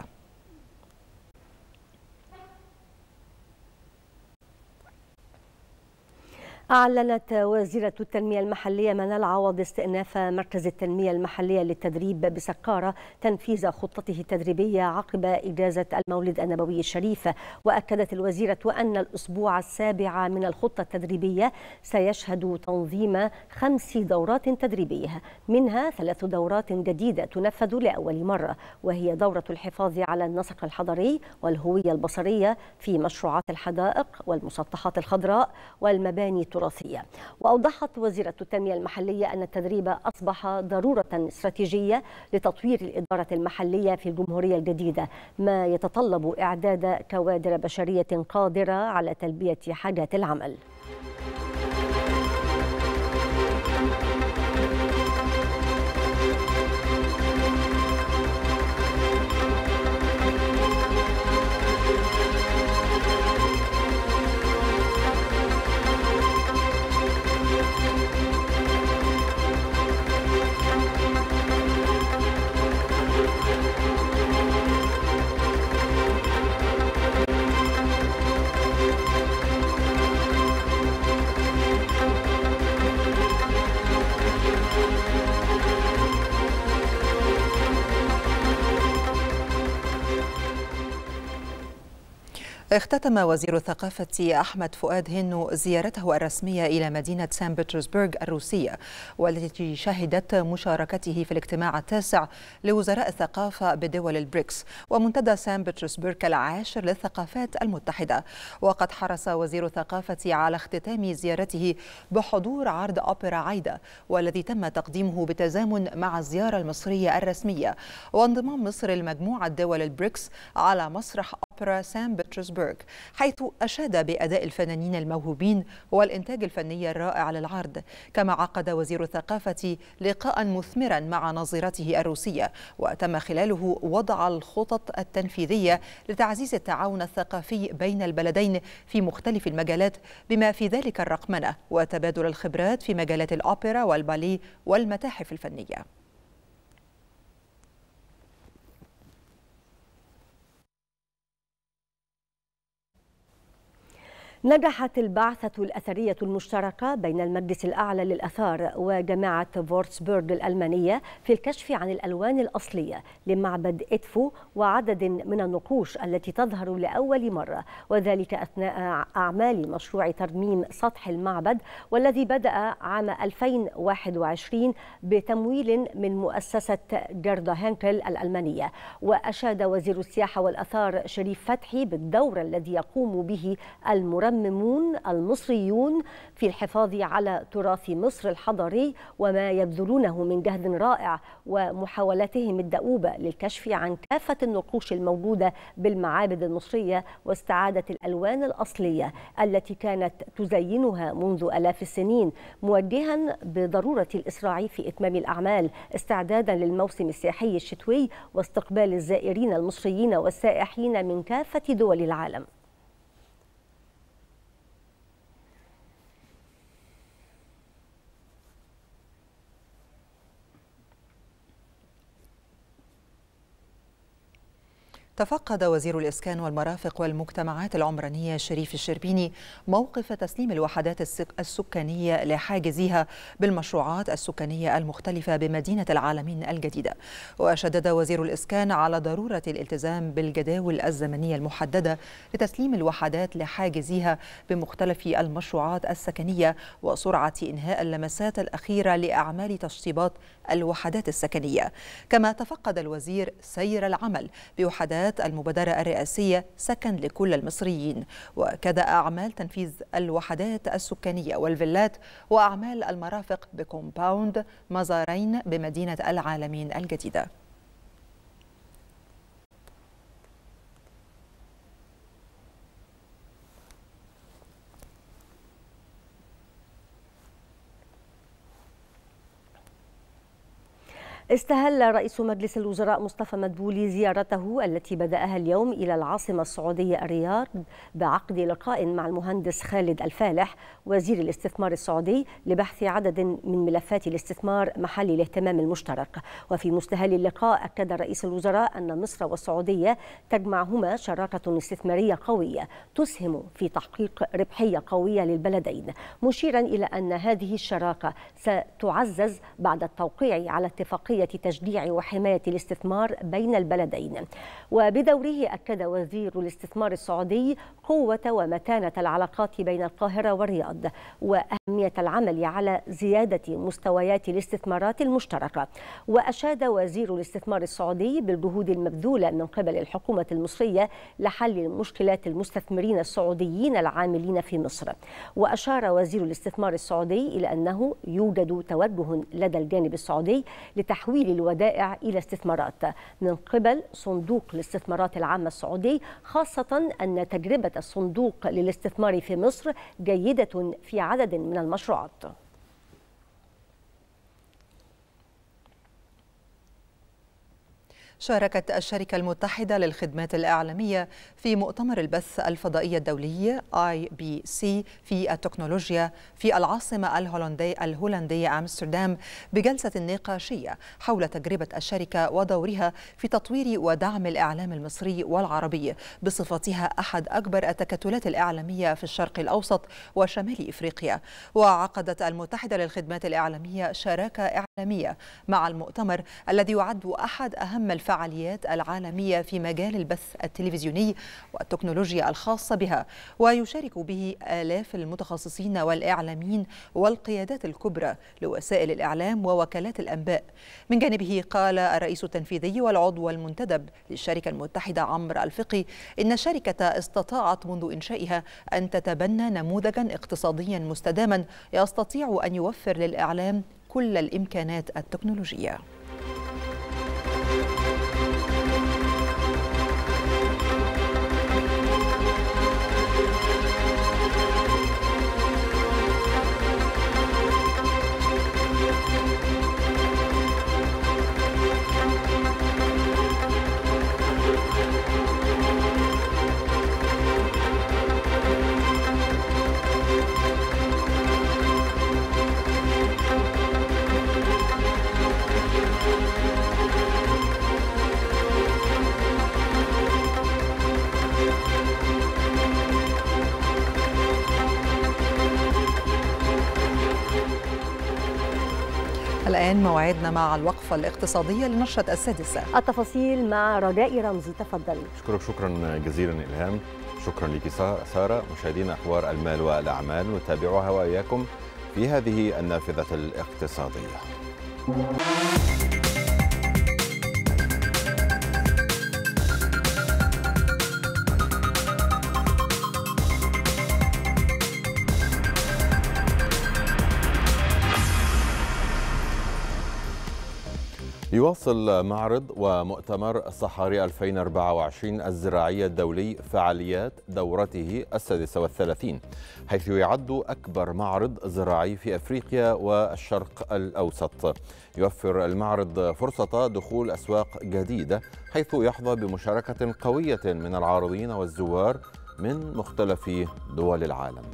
أعلنت وزيرة التنمية المحلية منال عوض استئناف مركز التنمية المحلية للتدريب بسكارة تنفيذ خطته التدريبية عقب إجازة المولد النبوي الشريف وأكدت الوزيرة أن الأسبوع السابع من الخطة التدريبية سيشهد تنظيم خمس دورات تدريبية منها ثلاث دورات جديدة تنفذ لأول مرة وهي دورة الحفاظ على النسق الحضري والهوية البصرية في مشروعات الحدائق والمسطحات الخضراء والمباني التراثية وأوضحت وزيرة التنمية المحلية أن التدريب أصبح ضرورة استراتيجية لتطوير الإدارة المحلية في الجمهورية الجديدة ما يتطلب إعداد كوادر بشرية قادرة على تلبية حاجات العمل اختتم وزير الثقافة أحمد فؤاد هنو زيارته الرسمية إلى مدينة سان بطرسبرغ الروسية والتي شهدت مشاركته في الاجتماع التاسع لوزراء الثقافة بدول البريكس ومنتدى سان بطرسبرغ العاشر للثقافات المتحدة وقد حرص وزير الثقافة على اختتام زيارته بحضور عرض أوبرا عايدة والذي تم تقديمه بتزامن مع الزيارة المصرية الرسمية وانضمام مصر لمجموعة دول البريكس على مسرح أوبرا سان بطرسبرغ جوتنبرغ حيث أشاد بأداء الفنانين الموهوبين والإنتاج الفني الرائع للعرض كما عقد وزير الثقافة لقاء مثمرا مع نظيرته الروسية وتم خلاله وضع الخطط التنفيذية لتعزيز التعاون الثقافي بين البلدين في مختلف المجالات بما في ذلك الرقمنة وتبادل الخبرات في مجالات الأوبرا والباليه والمتاحف الفنية نجحت البعثة الأثرية المشتركة بين المجلس الأعلى للأثار وجامعة فورتسبورغ الألمانية في الكشف عن الألوان الأصلية لمعبد إدفو وعدد من النقوش التي تظهر لأول مرة وذلك أثناء أعمال مشروع ترميم سطح المعبد والذي بدأ عام 2021 بتمويل من مؤسسة جردا هانكل الألمانية وأشاد وزير السياحة والأثار شريف فتحي بالدور الذي يقوم به المرافق يرممون المصريون في الحفاظ على تراث مصر الحضري وما يبذلونه من جهد رائع ومحاولاتهم الدؤوبة للكشف عن كافة النقوش الموجودة بالمعابد المصرية واستعادة الألوان الأصلية التي كانت تزينها منذ ألاف السنين موجها بضرورة الإسراع في إتمام الأعمال استعدادا للموسم السياحي الشتوي واستقبال الزائرين المصريين والسائحين من كافة دول العالم تفقد وزير الإسكان والمرافق والمجتمعات العمرانية شريف الشربيني موقف تسليم الوحدات السكانية لحاجزيها بالمشروعات السكانية المختلفة بمدينة العالمين الجديدة وشدد وزير الإسكان على ضرورة الالتزام بالجداول الزمنية المحددة لتسليم الوحدات لحاجزيها بمختلف المشروعات السكنية وسرعة إنهاء اللمسات الأخيرة لأعمال تشطيبات الوحدات السكنية كما تفقد الوزير سير العمل بوحدات إنجازات المبادرة الرئاسية سكن لكل المصريين وكاد أعمال تنفيذ الوحدات السكانية والفيلات وأعمال المرافق بكومباوند مزارين بمدينة العالمين الجديدة استهل رئيس مجلس الوزراء مصطفى مدبولي زيارته التي بدأها اليوم إلى العاصمة السعودية الرياض بعقد لقاء مع المهندس خالد الفالح وزير الاستثمار السعودي لبحث عدد من ملفات الاستثمار محل الاهتمام المشترك وفي مستهل اللقاء أكد رئيس الوزراء أن مصر والسعودية تجمعهما شراكة استثمارية قوية تسهم في تحقيق ربحية قوية للبلدين مشيرا إلى أن هذه الشراكة ستعزز بعد التوقيع على اتفاقية عملية تشجيع وحماية الاستثمار بين البلدين وبدوره أكد وزير الاستثمار السعودي قوة ومتانة العلاقات بين القاهرة والرياض وأهمية العمل على زيادة مستويات الاستثمارات المشتركة وأشاد وزير الاستثمار السعودي بالجهود المبذولة من قبل الحكومة المصرية لحل مشكلات المستثمرين السعوديين العاملين في مصر وأشار وزير الاستثمار السعودي إلى أنه يوجد توجه لدى الجانب السعودي لتحويل تحويل الودائع إلى استثمارات من قبل صندوق الاستثمارات العامة السعودي خاصة أن تجربة الصندوق للاستثمار في مصر جيدة في عدد من المشروعات شاركت الشركة المتحدة للخدمات الإعلامية في مؤتمر البث الفضائي الدولي IBC في التكنولوجيا في العاصمة الهولندية الهولندية أمستردام بجلسة نقاشية حول تجربة الشركة ودورها في تطوير ودعم الإعلام المصري والعربي بصفتها أحد أكبر التكتلات الإعلامية في الشرق الأوسط وشمال إفريقيا وعقدت المتحدة للخدمات الإعلامية شراكة العالمية مع المؤتمر الذي يعد أحد أهم الفعاليات العالمية في مجال البث التلفزيوني والتكنولوجيا الخاصة بها ويشارك به آلاف المتخصصين والإعلاميين والقيادات الكبرى لوسائل الإعلام ووكالات الأنباء من جانبه قال الرئيس التنفيذي والعضو المنتدب للشركة المتحدة عمرو الفقي إن الشركة استطاعت منذ إنشائها أن تتبنى نموذجا اقتصاديا مستداما يستطيع أن يوفر للإعلام كل الامكانات التكنولوجيه الآن موعدنا مع الوقفة الاقتصادية لنشرة السادسة التفاصيل مع رجاء رمزي تفضل أشكرك شكرا جزيلا إلهام شكرا لك سارة مشاهدينا أخبار المال والأعمال نتابعها وإياكم في هذه النافذة الاقتصادية يواصل معرض ومؤتمر الصحاري 2024 الزراعية الدولي فعاليات دورته السادسة والثلاثين حيث يعد أكبر معرض زراعي في أفريقيا والشرق الأوسط يوفر المعرض فرصة دخول أسواق جديدة حيث يحظى بمشاركة قوية من العارضين والزوار من مختلف دول العالم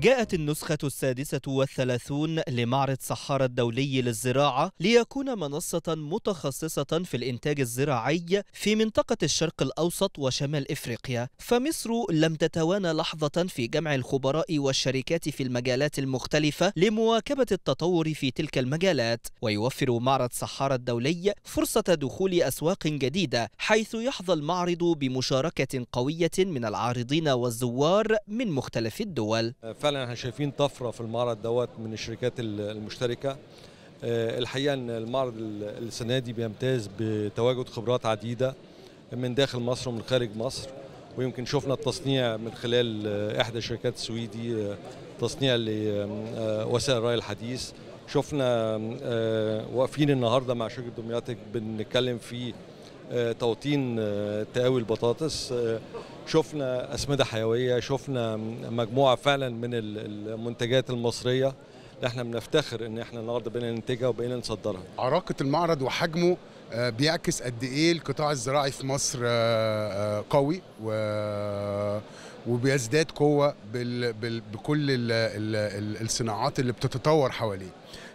جاءت النسخة السادسة والثلاثون لمعرض صحارى الدولي للزراعة ليكون منصة متخصصة في الإنتاج الزراعي في منطقة الشرق الأوسط وشمال إفريقيا فمصر لم تتوانى لحظة في جمع الخبراء والشركات في المجالات المختلفة لمواكبة التطور في تلك المجالات ويوفر معرض صحارى الدولي فرصة دخول أسواق جديدة حيث يحظى المعرض بمشاركة قوية من العارضين والزوار من مختلف الدول فعلا احنا شايفين طفره في المعرض دوت من الشركات المشتركه آه، الحقيقه ان المعرض السنه دي بيمتاز بتواجد خبرات عديده من داخل مصر ومن خارج مصر ويمكن شفنا التصنيع من خلال آه، احدى الشركات السويدي آه، تصنيع لوسائل الري الحديث شفنا واقفين النهارده مع شركه دومياتيك بنتكلم في توطين تقاوي البطاطس شفنا اسمده حيويه شفنا مجموعه فعلا من المنتجات المصريه اللي احنا بنفتخر ان احنا النهارده بقينا ننتجها وبقينا نصدرها عراقه المعرض وحجمه آه، بيعكس قد ايه القطاع الزراعي في مصر آه، آه، قوي و وبيزداد قوه بال... بال... بكل ال... ال... الصناعات اللي بتتطور حواليه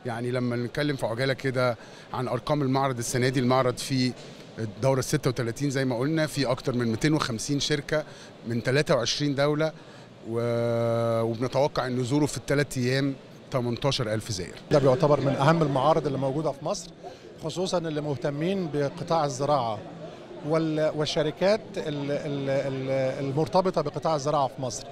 يعني لما نتكلم في عجاله كده عن ارقام المعرض السنه دي المعرض فيه الدورة ال 36 زي ما قلنا في أكتر من 250 شركة من 23 دولة وبنتوقع أن نزوره في الثلاث أيام 18000 زائر. ده بيعتبر من أهم المعارض اللي موجودة في مصر خصوصا اللي مهتمين بقطاع الزراعة والشركات المرتبطة بقطاع الزراعة في مصر.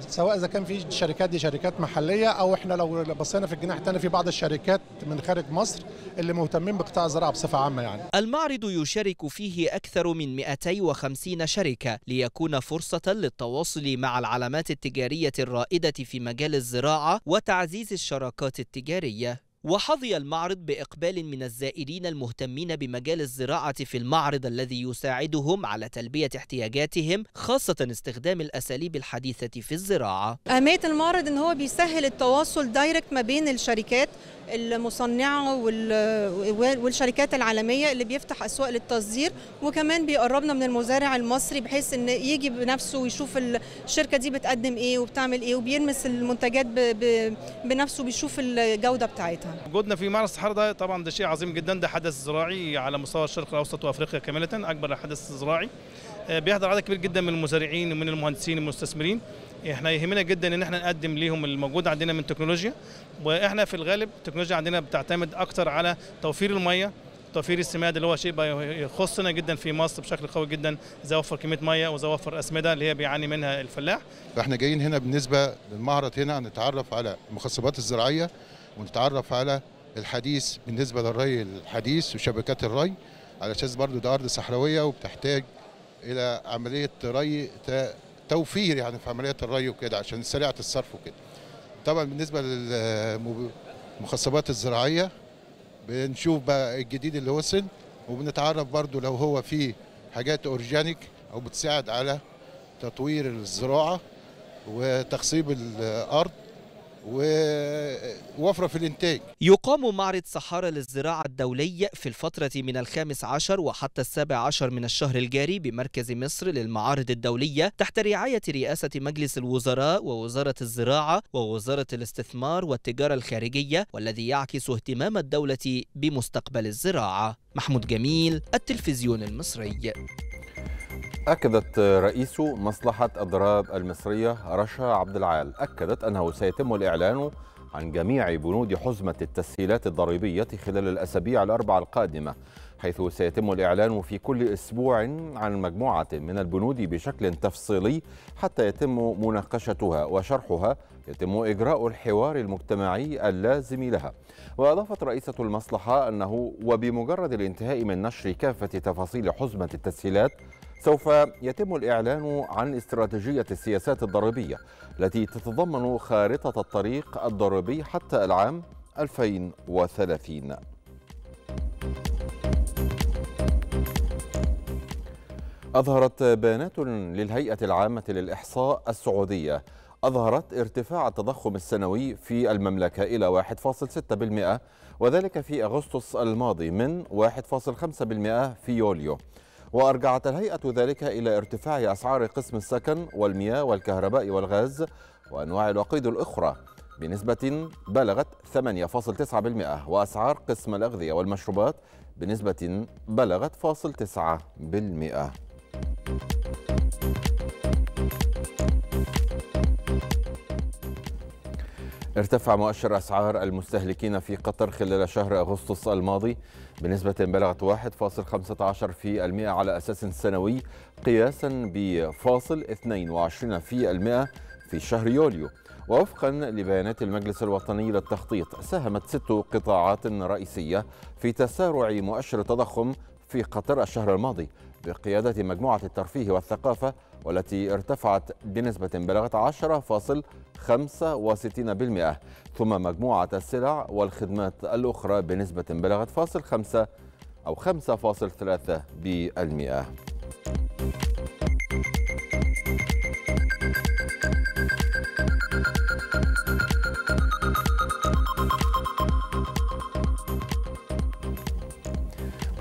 سواء اذا كان في الشركات دي شركات محليه او احنا لو بصينا في الجناح الثاني في بعض الشركات من خارج مصر اللي مهتمين بقطاع الزراعه بصفه عامه يعني. المعرض يشارك فيه اكثر من 250 شركه ليكون فرصه للتواصل مع العلامات التجاريه الرائده في مجال الزراعه وتعزيز الشراكات التجاريه. وحظي المعرض بإقبال من الزائرين المهتمين بمجال الزراعة في المعرض الذي يساعدهم على تلبية احتياجاتهم خاصة استخدام الأساليب الحديثة في الزراعة أهمية المعرض أن هو بيسهل التواصل دايركت ما بين الشركات المصنعه والشركات العالميه اللي بيفتح اسواق للتصدير وكمان بيقربنا من المزارع المصري بحيث ان يجي بنفسه ويشوف الشركه دي بتقدم ايه وبتعمل ايه وبيلمس المنتجات بنفسه بيشوف الجوده بتاعتها. وجودنا في معرض الصحراء ده طبعا ده شيء عظيم جدا ده حدث زراعي على مستوى الشرق الاوسط وافريقيا كامله اكبر حدث زراعي آه، بيحضر عدد كبير جدا من المزارعين ومن المهندسين والمستثمرين احنا يهمنا جدا ان احنا نقدم ليهم الموجود عندنا من تكنولوجيا واحنا في الغالب التكنولوجيا عندنا بتعتمد اكتر على توفير الميه توفير السماد اللي هو شيء يخصنا جدا في مصر بشكل قوي جدا زي اوفر كميه ميه وزي اوفر اسمده اللي هي بيعاني منها الفلاح. فاحنا جايين هنا بالنسبه للمعرض هنا نتعرف على المخصبات الزراعيه ونتعرف على الحديث بالنسبه للري الحديث وشبكات الري على اساس برضو ده ارض صحراويه وبتحتاج الى عمليه ري توفير يعني في عمليات الري وكده عشان سريعه الصرف وكده طبعا بالنسبه للمخصبات الزراعيه بنشوف بقى الجديد اللي وصل وبنتعرف برضو لو هو فيه حاجات اورجانيك او بتساعد على تطوير الزراعه وتخصيب الارض ووفرة في الإنتاج يقام معرض صحارى للزراعة الدولي في الفترة من الخامس عشر وحتى السابع عشر من الشهر الجاري بمركز مصر للمعارض الدولية تحت رعاية رئاسة مجلس الوزراء ووزارة الزراعة ووزارة الاستثمار والتجارة الخارجية والذي يعكس اهتمام الدولة بمستقبل الزراعة محمود جميل التلفزيون المصري أكدت رئيس مصلحة الضرائب المصرية رشا عبد العال أكدت أنه سيتم الإعلان عن جميع بنود حزمة التسهيلات الضريبية خلال الأسابيع الأربعة القادمة حيث سيتم الإعلان في كل أسبوع عن مجموعة من البنود بشكل تفصيلي حتى يتم مناقشتها وشرحها يتم إجراء الحوار المجتمعي اللازم لها وأضافت رئيسة المصلحة أنه وبمجرد الانتهاء من نشر كافة تفاصيل حزمة التسهيلات سوف يتم الإعلان عن استراتيجية السياسات الضريبية التي تتضمن خارطة الطريق الضريبي حتى العام 2030 أظهرت بيانات للهيئة العامة للإحصاء السعودية أظهرت ارتفاع التضخم السنوي في المملكة إلى 1.6% وذلك في أغسطس الماضي من 1.5% في يوليو وأرجعت الهيئة ذلك إلى ارتفاع أسعار قسم السكن والمياه والكهرباء والغاز وأنواع الوقود الأخرى بنسبة بلغت 8.9% وأسعار قسم الأغذية والمشروبات بنسبة بلغت فاصل 9%. ارتفع مؤشر أسعار المستهلكين في قطر خلال شهر أغسطس الماضي بنسبة بلغت 1.15% في المئة على أساس سنوي قياسا بفاصل 22% في المئة في شهر يوليو ووفقا لبيانات المجلس الوطني للتخطيط ساهمت ست قطاعات رئيسية في تسارع مؤشر التضخم في قطر الشهر الماضي بقيادة مجموعة الترفيه والثقافة والتي ارتفعت بنسبة بلغت 10.65% ثم مجموعة السلع والخدمات الأخرى بنسبة بلغت فاصل 5 أو 5.3%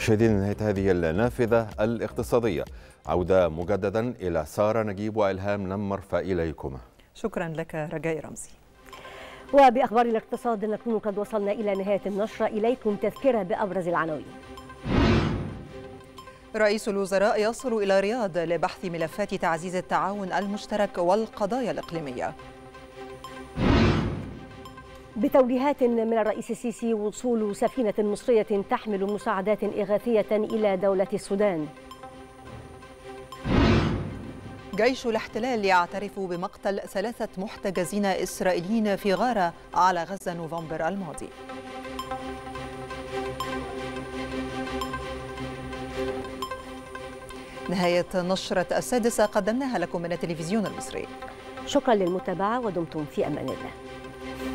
مشاهدينا نهايه هذه النافذه الاقتصاديه عوده مجددا الى ساره نجيب والهام نمر فاليكما شكرا لك رجاء رمزي وباخبار الاقتصاد نكون قد وصلنا الى نهايه النشره اليكم تذكره بابرز العناوين رئيس الوزراء يصل إلى الرياض لبحث ملفات تعزيز التعاون المشترك والقضايا الإقليمية بتوجيهات من الرئيس السيسي وصول سفينة مصرية تحمل مساعدات إغاثية إلى دولة السودان جيش الاحتلال يعترف بمقتل ثلاثة محتجزين إسرائيليين في غارة على غزة نوفمبر الماضي نهاية نشرة السادسة قدمناها لكم من التلفزيون المصري شكرا للمتابعة ودمتم في أمان الله